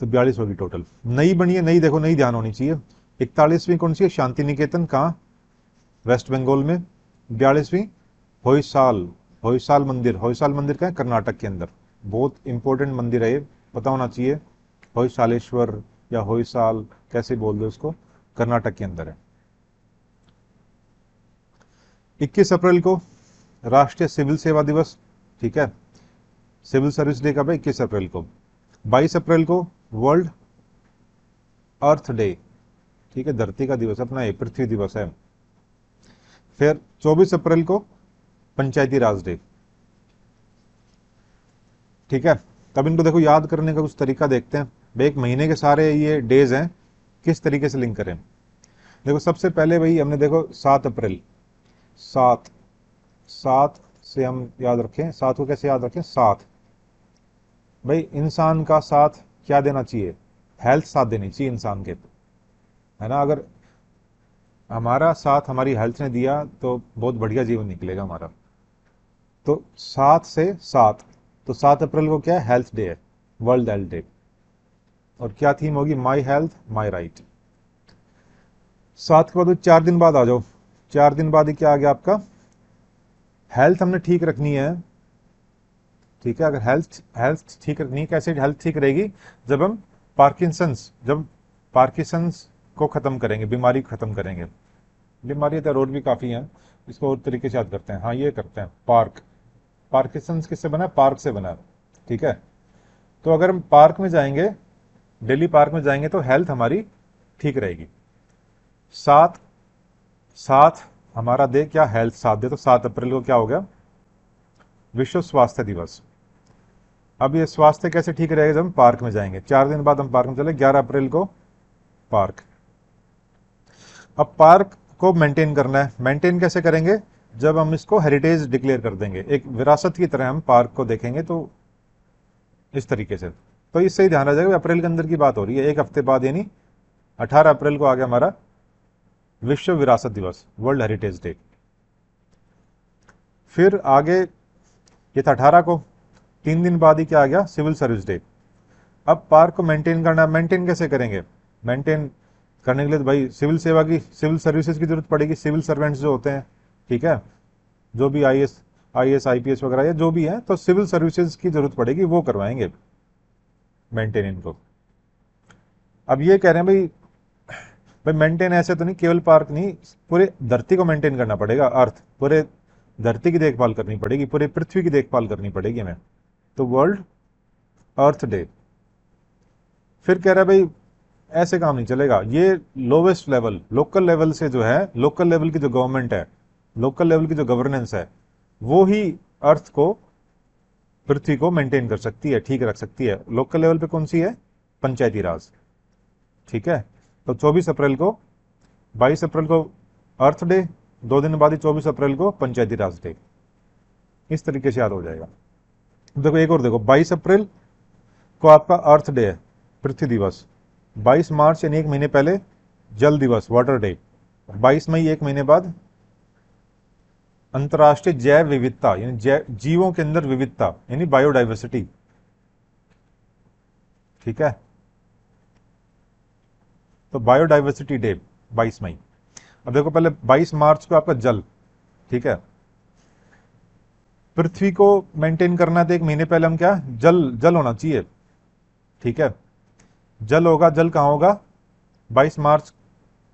तो बयालीस होगी टोटल नई बनी है नई देखो नई ध्यान होनी चाहिए इकतालीसवीं कौन सी है शांति निकेतन कहाँ वेस्ट बंगाल में बयालीसवीं होयसाल होयसाल मंदिर होयसाल मंदिर का कर्नाटक के अंदर बहुत इंपॉर्टेंट मंदिर है ये पता होना चाहिए होयसालेश्वर या होयसाल कैसे बोल दो उसको कर्नाटक के अंदर है 21 अप्रैल को राष्ट्रीय सिविल सेवा दिवस ठीक है सिविल सर्विस डे कब है इक्कीस अप्रैल को 22 अप्रैल को वर्ल्ड अर्थ डे ठीक है धरती का दिवस अपना है पृथ्वी दिवस है फिर 24 अप्रैल को पंचायती राज डे ठीक है तब इनको देखो याद करने का कुछ तरीका देखते हैं भाई एक महीने के सारे ये डेज हैं किस तरीके से लिंक करें देखो सबसे पहले भाई हमने देखो सात अप्रैल सात सात से हम याद रखें सात को कैसे याद रखें सात भाई इंसान का साथ क्या देना चाहिए हेल्थ साथ देनी चाहिए इंसान के तो। है ना अगर हमारा साथ हमारी हेल्थ ने दिया तो बहुत बढ़िया जीवन निकलेगा हमारा तो सात से सात तो सात अप्रैल को क्या है हेल्थ डे है वर्ल्ड हेल्थ डे और क्या थीम होगी माई हेल्थ माई राइट सात के बाद चार दिन बाद आ जाओ चार दिन बाद ही क्या आ गया आपका हेल्थ हमने ठीक रखनी है ठीक है अगर हेल्थ हेल्थ ठीक नहीं कैसे हेल्थ ठीक रहेगी जब हम पार्किसंस जब पार्किसंस को ख़त्म करेंगे बीमारी को ख़त्म करेंगे बीमारी तो रोड भी काफ़ी हैं इसको और तरीके से याद करते हैं हाँ ये करते हैं पार्क पार्किसंस किससे बना पार्क से बना ठीक है तो अगर हम पार्क में जाएंगे डेली पार्क में जाएंगे तो हेल्थ हमारी ठीक रहेगी साथ साथ हमारा दे क्या हेल्थ साथ दे तो सात अप्रैल को क्या हो गया विश्व स्वास्थ्य दिवस अब ये स्वास्थ्य कैसे ठीक रहेगा जब हम पार्क में जाएंगे चार दिन बाद हम पार्क में चले ग्यारह अप्रैल को पार्क अब पार्क को मेंटेन करना है मेंटेन कैसे करेंगे जब हम इसको हेरिटेज डिक्लेयर कर देंगे एक विरासत की तरह हम पार्क को देखेंगे तो इस तरीके से तो इससे ही ध्यान रह जाएगा अप्रैल के अंदर की बात हो रही है एक हफ्ते बाद यानी 18 अप्रैल को आ गया हमारा विश्व विरासत दिवस वर्ल्ड हेरिटेज डे फिर आगे ये था अठारह को तीन दिन बाद ही क्या आ गया सिविल सर्विस डे अब पार्क को मेंटेन करना मेंटेन कैसे करेंगे मेंटेन करने के लिए तो भाई सिविल सेवा की सिविल सर्विसेज की जरूरत पड़ेगी सिविल सर्वेंट्स जो होते हैं ठीक है जो भी I S I S I P S वगैरह या जो भी है तो सिविल सर्विसेज की जरूरत पड़ेगी वो करवाएंगे मेंटेन इनको अब ये कह रहे हैं भाई भाई मेंटेन ऐसे तो नहीं केवल पार्क नहीं पूरे धरती को मेंटेन करना पड़ेगा अर्थ पूरे धरती की देखभाल करनी पड़ेगी पूरे पृथ्वी की देखभाल करनी पड़ेगी हमें द वर्ल्ड अर्थ डे फिर कह रहा है भाई ऐसे काम नहीं चलेगा ये लोवेस्ट लेवल लोकल लेवल से जो है लोकल लेवल की जो गवर्नमेंट है लोकल लेवल की जो गवर्नेंस है वो ही अर्थ को पृथ्वी को मेंटेन कर सकती है ठीक रख सकती है लोकल लेवल पे कौन सी है पंचायती राज ठीक है तो 24 अप्रैल को 22 अप्रैल को अर्थ डे दो दिन बाद ही 24 अप्रैल को पंचायती राज डे इस तरीके से याद हो जाएगा देखो एक और देखो 22 अप्रैल को आपका अर्थ डे है पृथ्वी दिवस 22 मार्च यानी एक महीने पहले जल दिवस वाटर डे 22 मई एक महीने बाद अंतर्राष्ट्रीय जैव विविधता यानी जैव जीवों के अंदर विविधता यानी बायोडाइवर्सिटी ठीक है तो बायोडाइवर्सिटी डे 22 मई अब देखो पहले 22 मार्च को आपका जल ठीक है पृथ्वी को मेंटेन करना तो एक महीने पहले हम क्या जल जल होना चाहिए ठीक है जल होगा जल कहाँ होगा 22 मार्च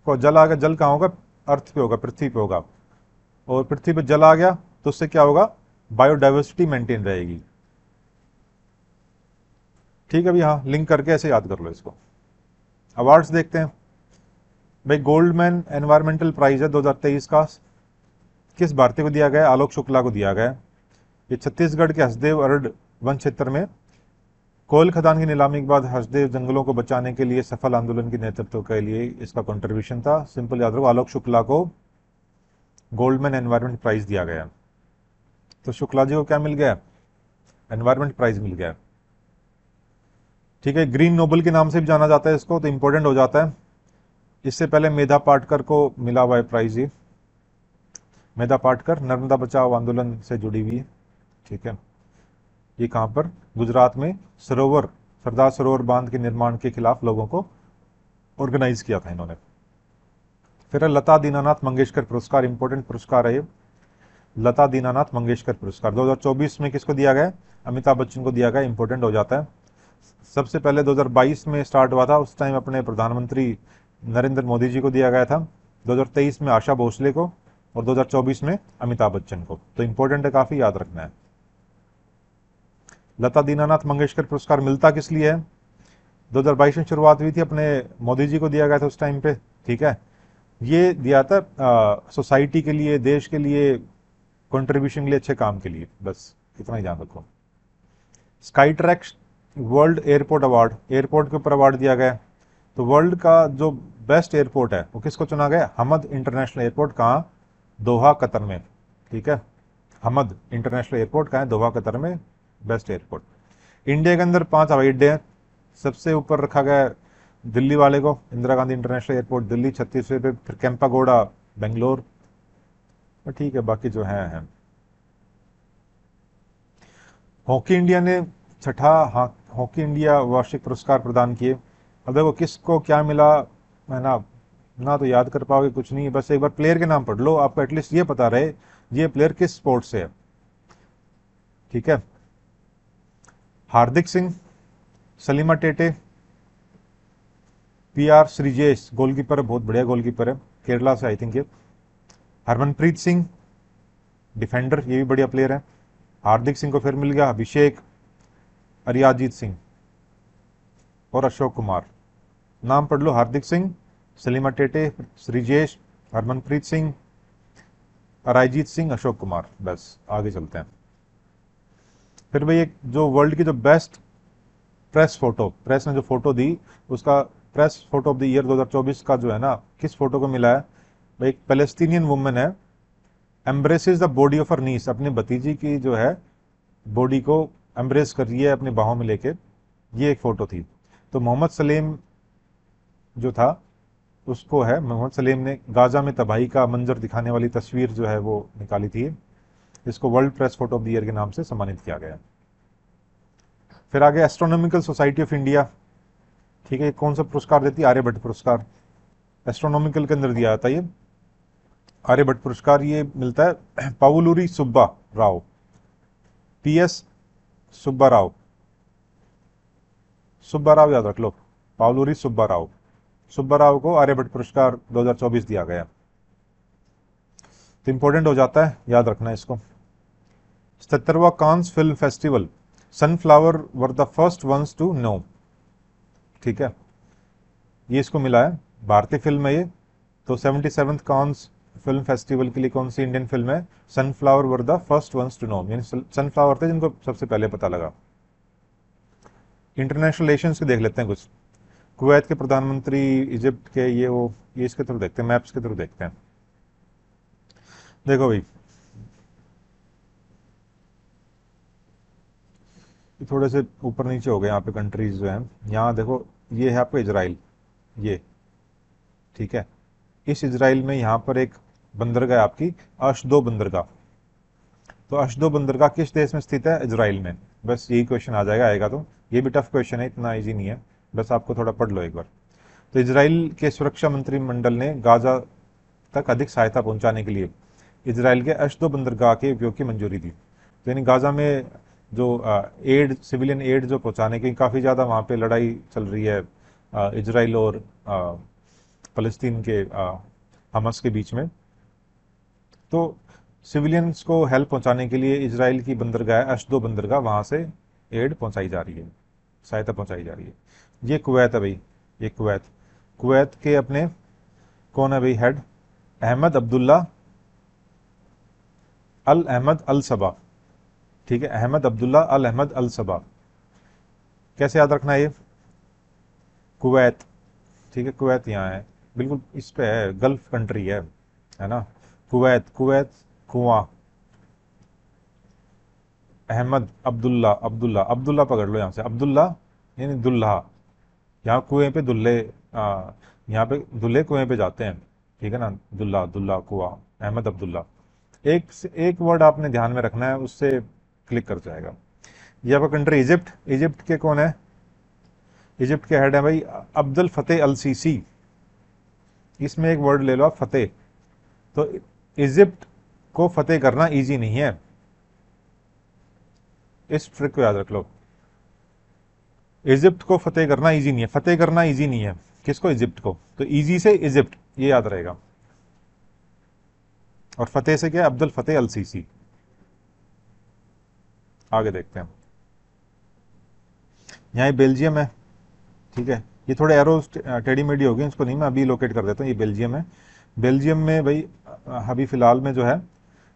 को जल आ गया जल कहाँ होगा अर्थ पे होगा पृथ्वी पे होगा और पृथ्वी पे जल आ गया तो उससे क्या होगा बायोडाइवर्सिटी मेंटेन रहेगी ठीक है भाई हाँ लिंक करके ऐसे याद कर लो इसको अवार्ड्स देखते हैं भाई गोल्डमैन एनवायरमेंटल प्राइज है 2023 का किस भारतीय को दिया गया आलोक शुक्ला को दिया गया ये छत्तीसगढ़ के हसदेव अरड वन क्षेत्र में कोयल खदान की नीलामी के बाद हसदेव जंगलों को बचाने के लिए सफल आंदोलन के नेतृत्व के लिए इसका कंट्रीब्यूशन था सिंपल याद रखो आलोक शुक्ला को गोल्डमैन एनवायरमेंट प्राइज दिया गया तो शुक्ला जी को क्या मिल गया एनवायरमेंट प्राइज मिल गया ठीक है ग्रीन नोबल के नाम से भी जाना जाता है इसको तो इम्पोर्टेंट हो जाता है इससे पहले मेधा पाटकर को मिला हुआ है प्राइज ये मेधा पाटकर नर्मदा बचाओ आंदोलन से जुड़ी हुई है ठीक है ये कहाँ पर गुजरात में सरोवर सरदार सरोवर बांध के निर्माण के खिलाफ लोगों को ऑर्गेनाइज किया था इन्होंने फिर लता दीनानाथ मंगेशकर पुरस्कार इंपॉर्टेंट पुरस्कार है ये लता दीनानाथ मंगेशकर पुरस्कार 2024 में किसको दिया गया अमिताभ बच्चन को दिया गया इंपोर्टेंट हो जाता है सबसे पहले 2022 में स्टार्ट हुआ था उस टाइम अपने प्रधानमंत्री नरेंद्र मोदी जी को दिया गया था 2023 में आशा भोसले को और 2024 में अमिताभ बच्चन को तो इंपोर्टेंट है काफ़ी याद रखना है लता दीनानाथ मंगेशकर पुरस्कार मिलता किस लिए है 2022 में शुरुआत हुई थी अपने मोदी जी को दिया गया था उस टाइम पे ठीक है ये दिया था सोसाइटी के लिए देश के लिए कंट्रीब्यूशन के लिए अच्छे काम के लिए बस इतना ही ध्यान रखो Skytrax world airport award airport के ऊपर अवार्ड दिया गया तो वर्ल्ड का जो बेस्ट एयरपोर्ट है वो किसको चुना गया हमद इंटरनेशनल एयरपोर्ट कहाँ दोहा कतर में ठीक है हमद इंटरनेशनल एयरपोर्ट कहाँ है दोहा कतर में बेस्ट एयरपोर्ट इंडिया के अंदर पांच हवाई अड्डे हैं सबसे ऊपर रखा गया दिल्ली वाले को इंदिरा गांधी इंटरनेशनल एयरपोर्ट दिल्ली छत्तीसवें पे फिर कैंपागोड़ा बेंगलोर ठीक है बाकी जो है हॉकी इंडिया ने छठा हॉकी इंडिया वार्षिक पुरस्कार प्रदान किए अब देखो किसको क्या मिला है ना ना तो याद कर पाओगे कुछ नहीं बस एक बार प्लेयर के नाम पढ़ लो आपको एटलीस्ट ये पता रहे ये प्लेयर किस स्पोर्ट से है ठीक है Hardik Singh Salima Tete P R Sreejesh goalkeeper बहुत बढ़िया गोलकीपर है केरला से आई थिंक ये हरमनप्रीत सिंह डिफेंडर ये भी बढ़िया प्लेयर है हार्दिक सिंह को फिर मिल गया अभिषेक अरियाजीत सिंह और अशोक कुमार नाम पढ़ लो हार्दिक सिंह सलीमा टेटे श्रीजेश हरमनप्रीत सिंह अरायजीत सिंह अशोक कुमार बस आगे चलते हैं फिर भाई एक जो वर्ल्ड की जो बेस्ट प्रेस फोटो प्रेस ने जो फोटो दी उसका press photo of the year 2024 का जो है ना किस फोटो को मिला है भाई एक पेलेस्तीनियन वुमेन है embrace the body of her niece अपने भतीजी की जो है बॉडी को एम्ब्रेस कर रही है अपने बाहों में लेके ये एक फ़ोटो थी तो मोहम्मद सलीम जो था उसको है मोहम्मद सलीम ने गाज़ा में तबाही का मंजर दिखाने वाली तस्वीर जो है वो निकाली थी इसको world press photo of the year के नाम से सम्मानित किया गया फिर आगे एस्ट्रोनॉमिकल सोसाइटी ऑफ इंडिया ठीक है कौन सा पुरस्कार देती है आर्यभट्ट पुरस्कार एस्ट्रोनॉमिकल के अंदर दिया जाता है ये आर्यभट्ट पुरस्कार ये मिलता है पावलूरी सुब्बा राव पी एस सुब्बा राव सुब्बा राव याद रख लो पावलूरी सुब्बा राव सुब्बा राव को आर्यभट्ट पुरस्कार 2024 दिया गया तो इंपॉर्टेंट हो जाता है याद रखना इसको Sattarwa Khan's Film Festival. Sunflower were the first ones to know. ठीक है ये इसको मिला है भारतीय फिल्म है ये तो seventy seven Cannes film festival के लिए कौन सी इंडियन फिल्म है sunflower were the first ones to know यानी सनफ्लावर थे जिनको सबसे पहले पता लगा इंटरनेशनल रिलेशंस के देख लेते हैं कुछ कुवैत के प्रधानमंत्री इजिप्ट के ये वो ये इसके थ्रू देखते हैं मैप्स के थ्रू देखते हैं देखो भाई थोड़े से ऊपर नीचे हो गए यहाँ पे कंट्रीज जो है यहाँ देखो ये है आपका इसराइल ये ठीक है इस इसराइल में यहाँ पर एक बंदरगाह आपकी अशदो बंदरगाह तो अशदो बंदरगाह किस देश में स्थित है इसराइल में बस यही क्वेश्चन आ जाएगा आएगा तो ये भी टफ क्वेश्चन है इतना ईजी नहीं है बस आपको थोड़ा पढ़ लो एक बार तो इसराइल के सुरक्षा मंत्रिमंडल ने गाजा तक अधिक सहायता पहुंचाने के लिए इसराइल के अशदो बंदरगाह के उपयोग की मंजूरी दी तो यानी गाजा में जो एड सिविलियन एड जो पहुंचाने की काफ़ी ज़्यादा वहाँ पे लड़ाई चल रही है इजराइल और फलस्तीन के हमस के बीच में तो सिविलियंस को हेल्प पहुंचाने के लिए इसराइल की बंदरगाह अशदो बंदरगाह वहाँ से एड पहुंचाई जा रही है सहायता पहुंचाई जा रही है ये कुवैत है भाई ये कुवैत कुवैत के अपने कौन है भाई head Ahmad Abdullah Al Ahmad Al Sabah ठीक है Ahmad Abdullah Al Ahmad Al सबा कैसे याद रखना ये कुवैत ठीक है कुवैत यहाँ है बिल्कुल इस पे है गल्फ कंट्री है है ना कुवैत कुवैत कुआ अहमद अब्दुल्ला अब्दुल्ला अब्दुल्ला पकड़ लो यहाँ से अब्दुल्ला यानी दुल्हा यहाँ कुएं पे दुल्हे यहाँ पे दुल्हे कुएं पे जाते हैं ठीक है ना दुल्ला दुल्ला कुआ अहमद अब्दुल्ला एक एक वर्ड आपने ध्यान में रखना है उससे क्लिक कर जाएगा ये आपका कंट्री इजिप्ट इजिप्ट के कौन है इजिप्ट के हेड है भाई अब्दुल फतेह अल सीसी इसमें एक वर्ड ले लो आप फतेह तो इजिप्ट को फतेह करना इजी नहीं है इस ट्रिक को याद रख लो इजिप्ट को फतेह करना इजी नहीं है फतेह करना इजी नहीं है किसको इजिप्ट को तो इजी से इजिप्ट ये याद रहेगा और फतेह से क्या अब्दुल फतेह अल सीसी आगे देखते हैं यहाँ बेल्जियम है ठीक है ये थोड़े एरो मेडी हो गए इसको नहीं मैं अभी लोकेट कर देता हूँ ये बेल्जियम है बेल्जियम में भाई अभी फिलहाल में जो है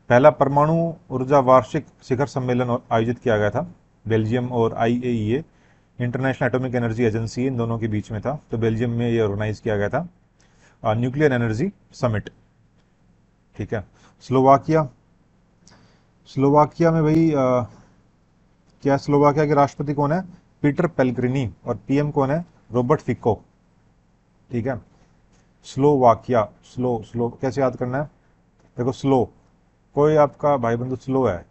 पहला परमाणु ऊर्जा वार्षिक शिखर सम्मेलन आयोजित किया गया था बेल्जियम और आई इंटरनेशनल एटॉमिक एनर्जी एजेंसी इन दोनों के बीच में था तो बेल्जियम में ये ऑर्गेनाइज किया गया था न्यूक्लियर एनर्जी समिट ठीक है स्लोवाकिया स्लोवाकिया में भाई क्या स्लोवाकिया के राष्ट्रपति कौन है पीटर पेलग्रिनी और पीएम कौन है रॉबर्ट फिको ठीक है स्लोवाकिया स्लो स्लो कैसे याद करना है देखो स्लो कोई आपका भाई बंधु स्लो है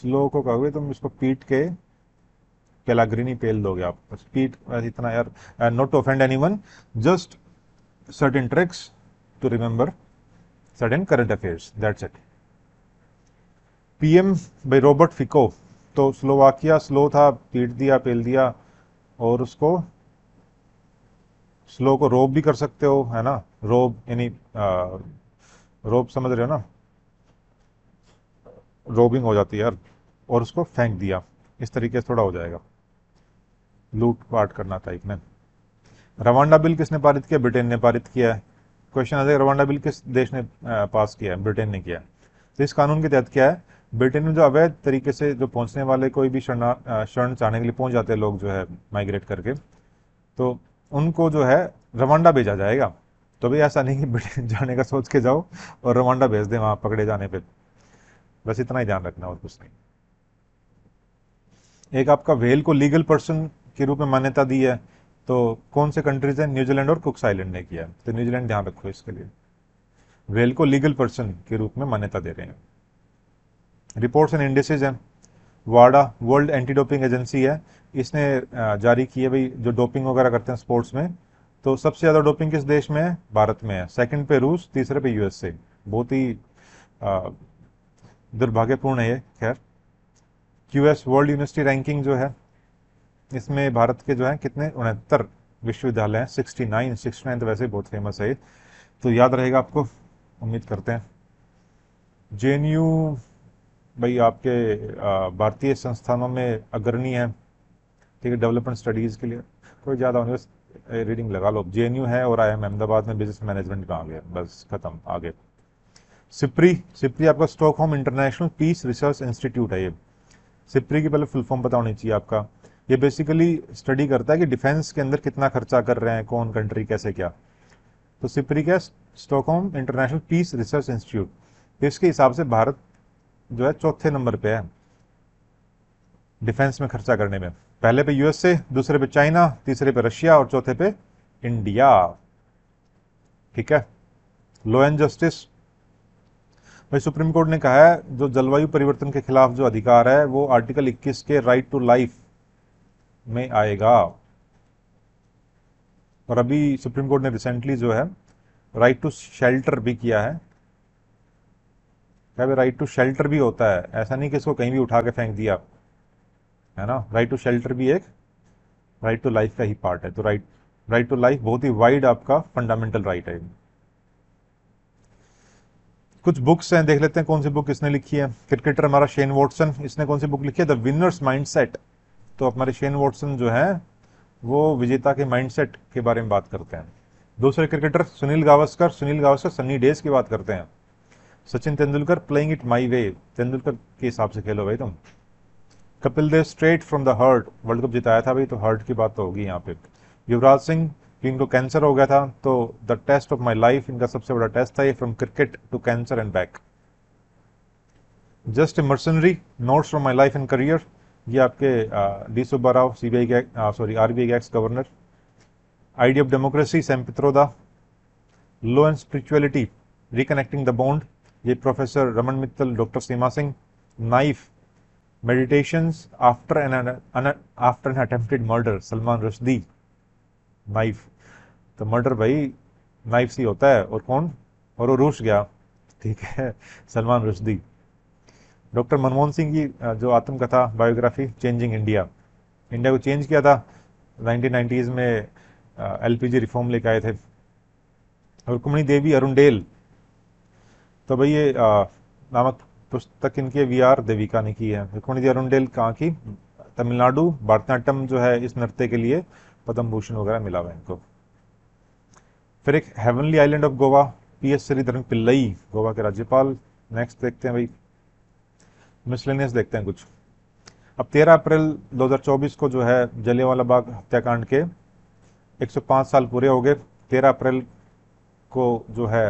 स्लो को कहोगे तुम इसको पीट के पेलाग्रिनी पेल दोगे आप बस पीट इतना यार not to offend anyone just certain tricks to remember certain current affairs. That's it. PM by Robert Fico तो स्लोवाकिया स्लो था पीट दिया पेल दिया और उसको स्लो को रोब भी कर सकते हो है ना रोब यानी रोब समझ रहे हो ना रोबिंग हो जाती है और उसको फेंक दिया इस तरीके से थोड़ा हो जाएगा लूट पाट करना था एक ने रवांडा बिल किसने पारित किया ब्रिटेन ने पारित किया है क्वेश्चन आ जाएगा रवांडा बिल किस देश ने पास किया है ब्रिटेन ने किया तो इस कानून के तहत क्या है ब्रिटेन में जो अवैध तरीके से जो पहुंचने वाले कोई भी शरण शरण चाहने के लिए पहुंच जाते हैं लोग जो है माइग्रेट करके तो उनको जो है रवांडा भेजा जाएगा तो भी ऐसा नहीं कि ब्रिटेन जाने का सोच के जाओ और रवांडा भेज दें वहाँ पकड़े जाने पर बस इतना ही ध्यान रखना और कुछ नहीं एक आपका वेल को लीगल पर्सन के रूप में मान्यता दी है तो कौन से कंट्रीज है न्यूजीलैंड और कुक्स आइलैंड ने किया तो न्यूजीलैंड ध्यान रखो इसके लिए वेल को लीगल पर्सन के रूप में मान्यता दे रहे हैं रिपोर्ट्स एंड इंडेसेज हैं वाडा वर्ल्ड एंटी डोपिंग एजेंसी है इसने जारी की है भाई जो डोपिंग वगैरह करते हैं स्पोर्ट्स में तो सबसे ज़्यादा डोपिंग किस देश में है भारत में है सेकंड पे रूस तीसरे पे यूएसए बहुत ही दुर्भाग्यपूर्ण है ये खैर क्यूएस वर्ल्ड यूनिवर्सिटी रैंकिंग जो है इसमें भारत के जो है कितने उनहत्तर विश्वविद्यालय हैं सिक्सटी नाइन सिक्सटी नाइन तो वैसे बहुत फेमस है तो याद रहेगा आपको उम्मीद करते हैं जे भाई आपके भारतीय संस्थानों में अग्रणी है ठीक है डेवलपमेंट स्टडीज़ के लिए कोई ज़्यादा होने रीडिंग लगा लो जे है और आई एम अहमदाबाद में बिजनेस मैनेजमेंट में आ गया बस ख़त्म आगे सिप्री सिप्री आपका Stockholm International Peace Research Institute है ये सिप्री की पहले फुल फॉर्म पता होनी चाहिए आपका ये बेसिकली स्टडी करता है कि डिफेंस के अंदर कितना खर्चा कर रहे हैं कौन कंट्री कैसे क्या तो सिप्री क्या Stockholm International Peace Research Institute इसके हिसाब से भारत जो है चौथे नंबर पे है डिफेंस में खर्चा करने में पहले पे यूएसए दूसरे पे चाइना तीसरे पे रशिया और चौथे पे इंडिया ठीक है लॉ एंड जस्टिस भाई सुप्रीम कोर्ट ने कहा है जो जलवायु परिवर्तन के खिलाफ जो अधिकार है वो आर्टिकल 21 के राइट टू लाइफ में आएगा और अभी सुप्रीम कोर्ट ने रिसेंटली जो है राइट टू शेल्टर भी किया है हैव राइट टू शेल्टर भी होता है ऐसा नहीं कि इसको कहीं भी उठा के फेंक दिया है ना राइट टू शेल्टर भी एक राइट टू लाइफ का ही पार्ट है तो राइट राइट टू लाइफ बहुत ही वाइड आपका फंडामेंटल राइट है कुछ बुक्स हैं देख लेते हैं कौन सी बुक किसने लिखी है क्रिकेटर हमारा शेन वॉटसन इसने कौन सी बुक लिखी है द विनर्स माइंडसेट तो हमारे शेन वॉटसन जो है वो विजेता के माइंडसेट के बारे में बात करते हैं दूसरे cricketer Sunil Gavaskar Sunil Gavaskar sunny days की बात करते हैं Sachin Tendulkar playing it my way Tendulkar के हिसाब से खेलो भाई तुम Kapil Dev straight from the heart World Cup जिताया था भाई तो हर्ट की बात तो होगी यहाँ पे युवराज सिंह इनको कैंसर हो गया था तो the test of my life इनका सबसे बड़ा टेस्ट था ये from cricket to cancer and back just mercenary notes from my life and career ये आपके D Subba Rao C B I के सॉरी आर बी आई के ex governor idea of democracy Sam Pitroda law and spirituality reconnecting the bond ये professor Raman Mittal doctor Seema Singh knife meditation after an after an attempted murder Salman Rushdie knife तो मर्डर भाई नाइफ से होता है और कौन और वो रूस गया ठीक है Salman Rushdie doctor Manmohan Singh की जो आत्मकथा बायोग्राफी चेंजिंग इंडिया इंडिया को चेंज किया था 1990s में एलपीजी रिफॉर्म लेके आए थे और कुमणी देवी अरुण डेल तो भाई ये नामक पुस्तक इनके वी आर देविका ने की है रुक्मणी अरुणडेल कहाँ की हम्म। तमिलनाडु भारतनाट्यम जो है इस नृत्य के लिए पद्म भूषण वगैरह मिला हुआ इनको फिर एक heavenly island of Goa P S Sreedharan Pillai Goa के राज्यपाल नेक्स्ट देखते हैं भाई मिसलेनियस देखते हैं कुछ अब 13 अप्रैल 2024 को जो है जलियावाला बाग हत्याकांड के 105 साल पूरे हो गए 13 अप्रैल को जो है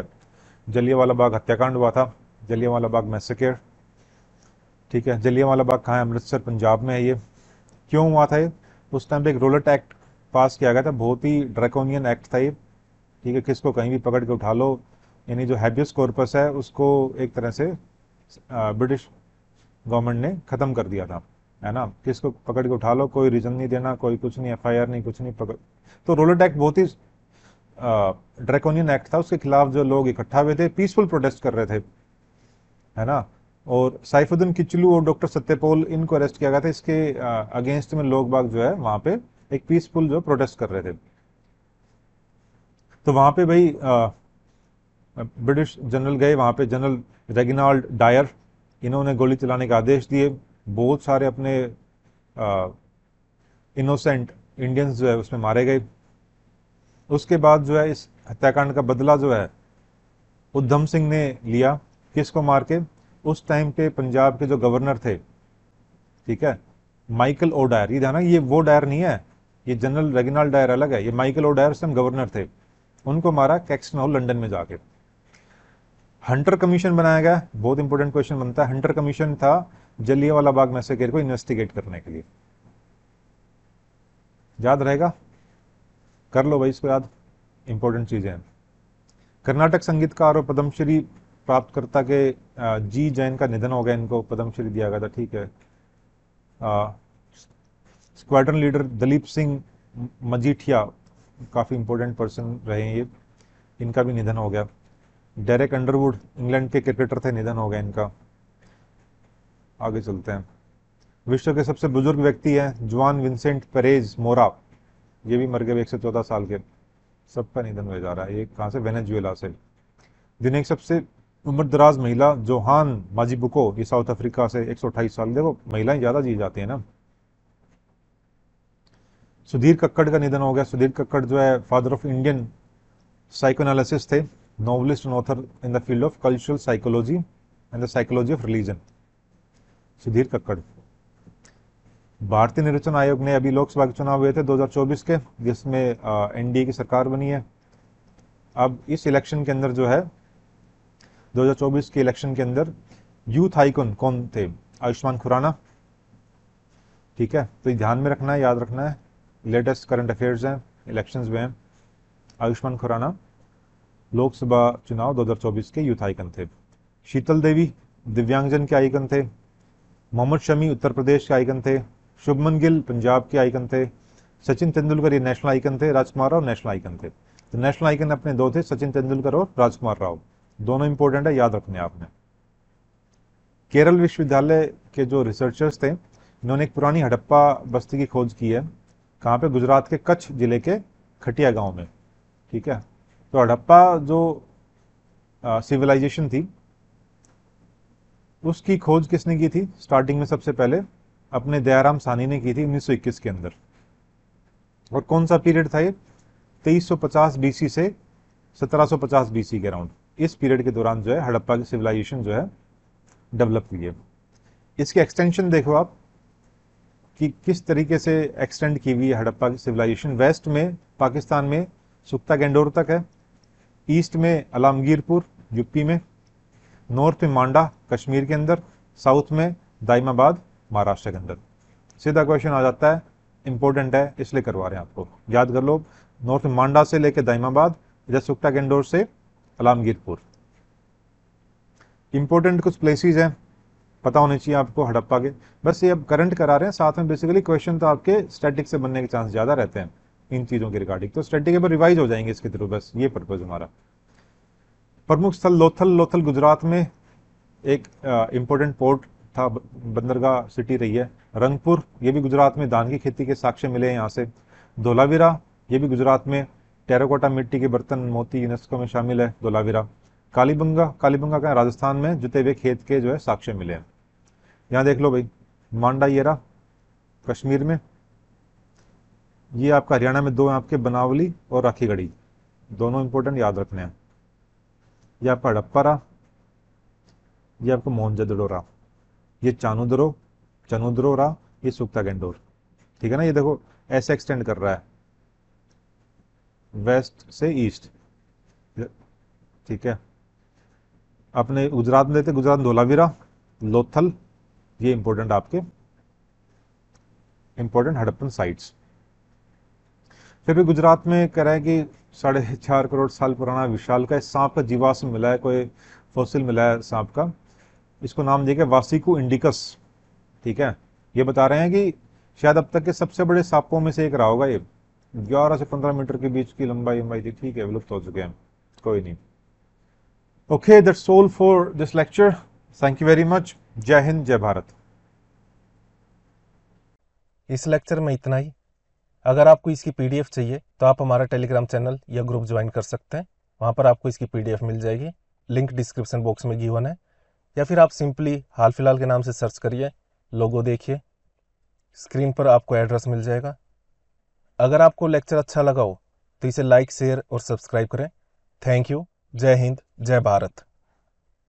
जलियावाला बाग हत्याकांड हुआ था जलियावाला बाग मैसेकेर ठीक है जलियावाला बाग कहाँ है अमृतसर पंजाब में है ये क्यों हुआ था ये उस टाइम पे एक रोलट एक्ट पास किया गया था बहुत ही ड्रैकोनियन एक्ट था ये ठीक है किसको कहीं भी पकड़ के उठा लो यानी जो हैबियस कॉर्पस है उसको एक तरह से ब्रिटिश गवर्नमेंट ने ख़त्म कर दिया था है ना किसको पकड़ के उठा लो कोई रीज़न नहीं देना कोई कुछ नहीं एफ नहीं कुछ नहीं पकड़ तो रोलट एक्ट बहुत ही ड्रैकोनियन एक्ट था उसके खिलाफ जो लोग इकट्ठा हुए थे पीसफुल प्रोटेस्ट कर रहे थे है ना और सैफुद्दीन किचलू और डॉक्टर सत्यपोल इनको अरेस्ट किया गया था इसके अगेंस्ट में लोग बाग जो है वहां पे एक पीसफुल जो प्रोटेस्ट कर रहे थे तो वहां पे भाई ब्रिटिश जनरल गए वहां पे जनरल रेगिनाल्ड डायर इन्होंने गोली चलाने के आदेश दिए बहुत सारे अपने इनोसेंट इंडियंस जो है उसमें मारे गए उसके बाद जो है इस हत्याकांड का बदला जो है उद्धम सिंह ने लिया किसको मार के उस टाइम पे पंजाब के जो गवर्नर थे ठीक है माइकल ओ डायर ये ध्यान ये वो डायर नहीं है ये जनरल रेगिनाल डायर अलग है ये माइकल ओ डायर से गवर्नर थे उनको मारा कैक्सन लंडन में जाके हंटर कमीशन बनाया गया बहुत इंपॉर्टेंट क्वेश्चन बनता है हंटर कमीशन था वाला बाग मैसेकेर को इन्वेस्टिगेट करने के लिए याद रहेगा कर लो भाई इसके बाद इंपॉर्टेंट चीज़ें हैं कर्नाटक संगीतकार और पद्मश्री प्राप्तकर्ता के जी जैन का निधन हो गया इनको पद्मश्री दिया गया था ठीक है स्क्वाड्रन लीडर दलीप सिंह मजीठिया काफ़ी इंपॉर्टेंट पर्सन रहे ये इनका भी निधन हो गया डेरेक अंडरवुड इंग्लैंड के क्रिकेटर थे निधन हो गया इनका आगे चलते हैं विश्व के सबसे बुजुर्ग व्यक्ति हैं जुआन विंसेंट परेज मोरा ये भी मर गए एक सौ चौदह साल के सबका निधन हो जा रहा है ये कहाँ से वेनेजुएला से दिन सबसे उम्र दराज महिला जोहान माजीबुको ये साउथ अफ्रीका से एक सौ अट्ठाईस साल देखो महिलाएं ज़्यादा जी जाती है ना सुधीर कक्कड़ का निधन हो गया सुधीर कक्कड़ जो है फादर ऑफ इंडियन साइकोनालिसिस थे novelist and author in the field of cultural psychology and the psychology of religion Sudhir Kakar भारतीय निर्वाचन आयोग ने अभी लोकसभा के चुनाव हुए थे 2024 के जिसमें एनडीए की सरकार बनी है अब इस इलेक्शन के अंदर जो है 2024 के इलेक्शन के अंदर यूथ आइकन कौन थे आयुष्मान खुराना ठीक है तो ध्यान में रखना है याद रखना है लेटेस्ट करंट अफेयर्स हैं इलेक्शन में हैं आयुष्मान खुराना लोकसभा चुनाव 2024 के यूथ आइकन थे शीतल देवी दिव्यांगजन के आइकन थे मोहम्मद शमी उत्तर प्रदेश के आइकन थे शुभमन गिल पंजाब के आइकन थे सचिन तेंदुलकर ये नेशनल आइकन थे राजकुमार राव नेशनल आइकन थे तो नेशनल आइकन अपने दो थे सचिन तेंदुलकर और राजकुमार राव दोनों इंपॉर्टेंट है याद रखने आपने केरल विश्वविद्यालय के जो रिसर्चर्स थे इन्होंने एक पुरानी हड़प्पा बस्ती की खोज की है कहाँ पे गुजरात के कच्छ जिले के खटिया गांव में ठीक है तो हड़प्पा जो सिविलाइजेशन थी उसकी खोज किसने की थी स्टार्टिंग में सबसे पहले अपने दयाराम सानी ने की थी 1921 के अंदर और कौन सा पीरियड था ये 2350 बीसी से 1750 बीसी के अराउंड इस पीरियड के दौरान जो है हड़प्पा की सिविलाइजेशन जो है डेवलप हुई है इसके एक्सटेंशन देखो आप कि किस तरीके से एक्सटेंड की हुई है हड़प्पा की सिविलाइजेशन वेस्ट में पाकिस्तान में सुक्ता गेंडोर तक है ईस्ट में अलामगीरपुर यूपी में नॉर्थ में मांडा कश्मीर के अंदर साउथ में दाइमाबाद महाराष्ट्र के अंदर सीधा क्वेश्चन आ जाता है इंपॉर्टेंट है इसलिए करवा रहे हैं आपको याद कर लो नॉर्थ मांडा से लेकर दाइमाबाद इधर सुक्टा इंडोर से अलामगीरपुर इंपॉर्टेंट कुछ प्लेसेस हैं पता होने चाहिए आपको हड़प्पा के बस ये अब करंट करा रहे हैं साथ में बेसिकली क्वेश्चन तो आपके स्टैटिक से बनने के चांस ज़्यादा रहते हैं इन चीज़ों के रिगार्डिंग तो स्टैटिक पर रिवाइज हो जाएंगे इसके थ्रू बस ये पर्पज़ हमारा प्रमुख स्थल लोथल लोथल गुजरात में एक इंपॉर्टेंट पोर्ट था बंदरगाह सिटी रही है रंगपुर ये भी गुजरात में धान की खेती के साक्ष्य मिले हैं यहाँ से धोलावीरा ये भी गुजरात में टेराकोटा मिट्टी के बर्तन मोती यूनेस्को में शामिल है धोलावीरा कालीबंगा कालीबंगा का राजस्थान में जुते हुए खेत के जो है साक्ष्य मिले हैं यहाँ देख लो भाई मांडा येरा कश्मीर में ये आपका हरियाणा में दो आपके बनावली और राखीगढ़ी दोनों इंपॉर्टेंट याद रखने हैं ये आपका हड़प्पा रहा यह आपका मोहनजदड़ोरा ये चानुद्रो चनुद्रो रा ये सुक्ता गेंडोर ठीक है ना ये देखो ऐसे एक्सटेंड कर रहा है वेस्ट से ईस्ट ठीक है अपने गुजरात में देते गुजरात धोलावीरा लोथल ये इंपॉर्टेंट आपके इंपॉर्टेंट हड़प्पन साइट्स फिर भी गुजरात में कह रहा है कि साढ़े चार करोड़ साल पुराना विशाल का सांप का जीवाश्म मिला है कोई फॉसिल मिला है सांप का इसको नाम देखे वासिकु इंडिकस ठीक है ये बता रहे हैं कि शायद अब तक के सबसे बड़े सांपों में से एक रहा होगा ये ग्यारह से पंद्रह मीटर के बीच की लंबाई लंबाई थी ठीक है विलुप्त हो चुके हैं कोई नहीं okay that's all for this lecture thank you very much जय हिंद जय भारत इस लेक्चर में इतना ही अगर आपको इसकी पीडीएफ चाहिए तो आप हमारा टेलीग्राम चैनल या ग्रुप ज्वाइन कर सकते हैं वहां पर आपको इसकी पीडीएफ मिल जाएगी लिंक डिस्क्रिप्शन बॉक्स में गिवन है या फिर आप सिंपली हाल फिलहाल के नाम से सर्च करिए लोगो देखिए स्क्रीन पर आपको एड्रेस मिल जाएगा अगर आपको लेक्चर अच्छा लगा हो तो इसे लाइक शेयर और सब्सक्राइब करें थैंक यू जय हिंद जय भारत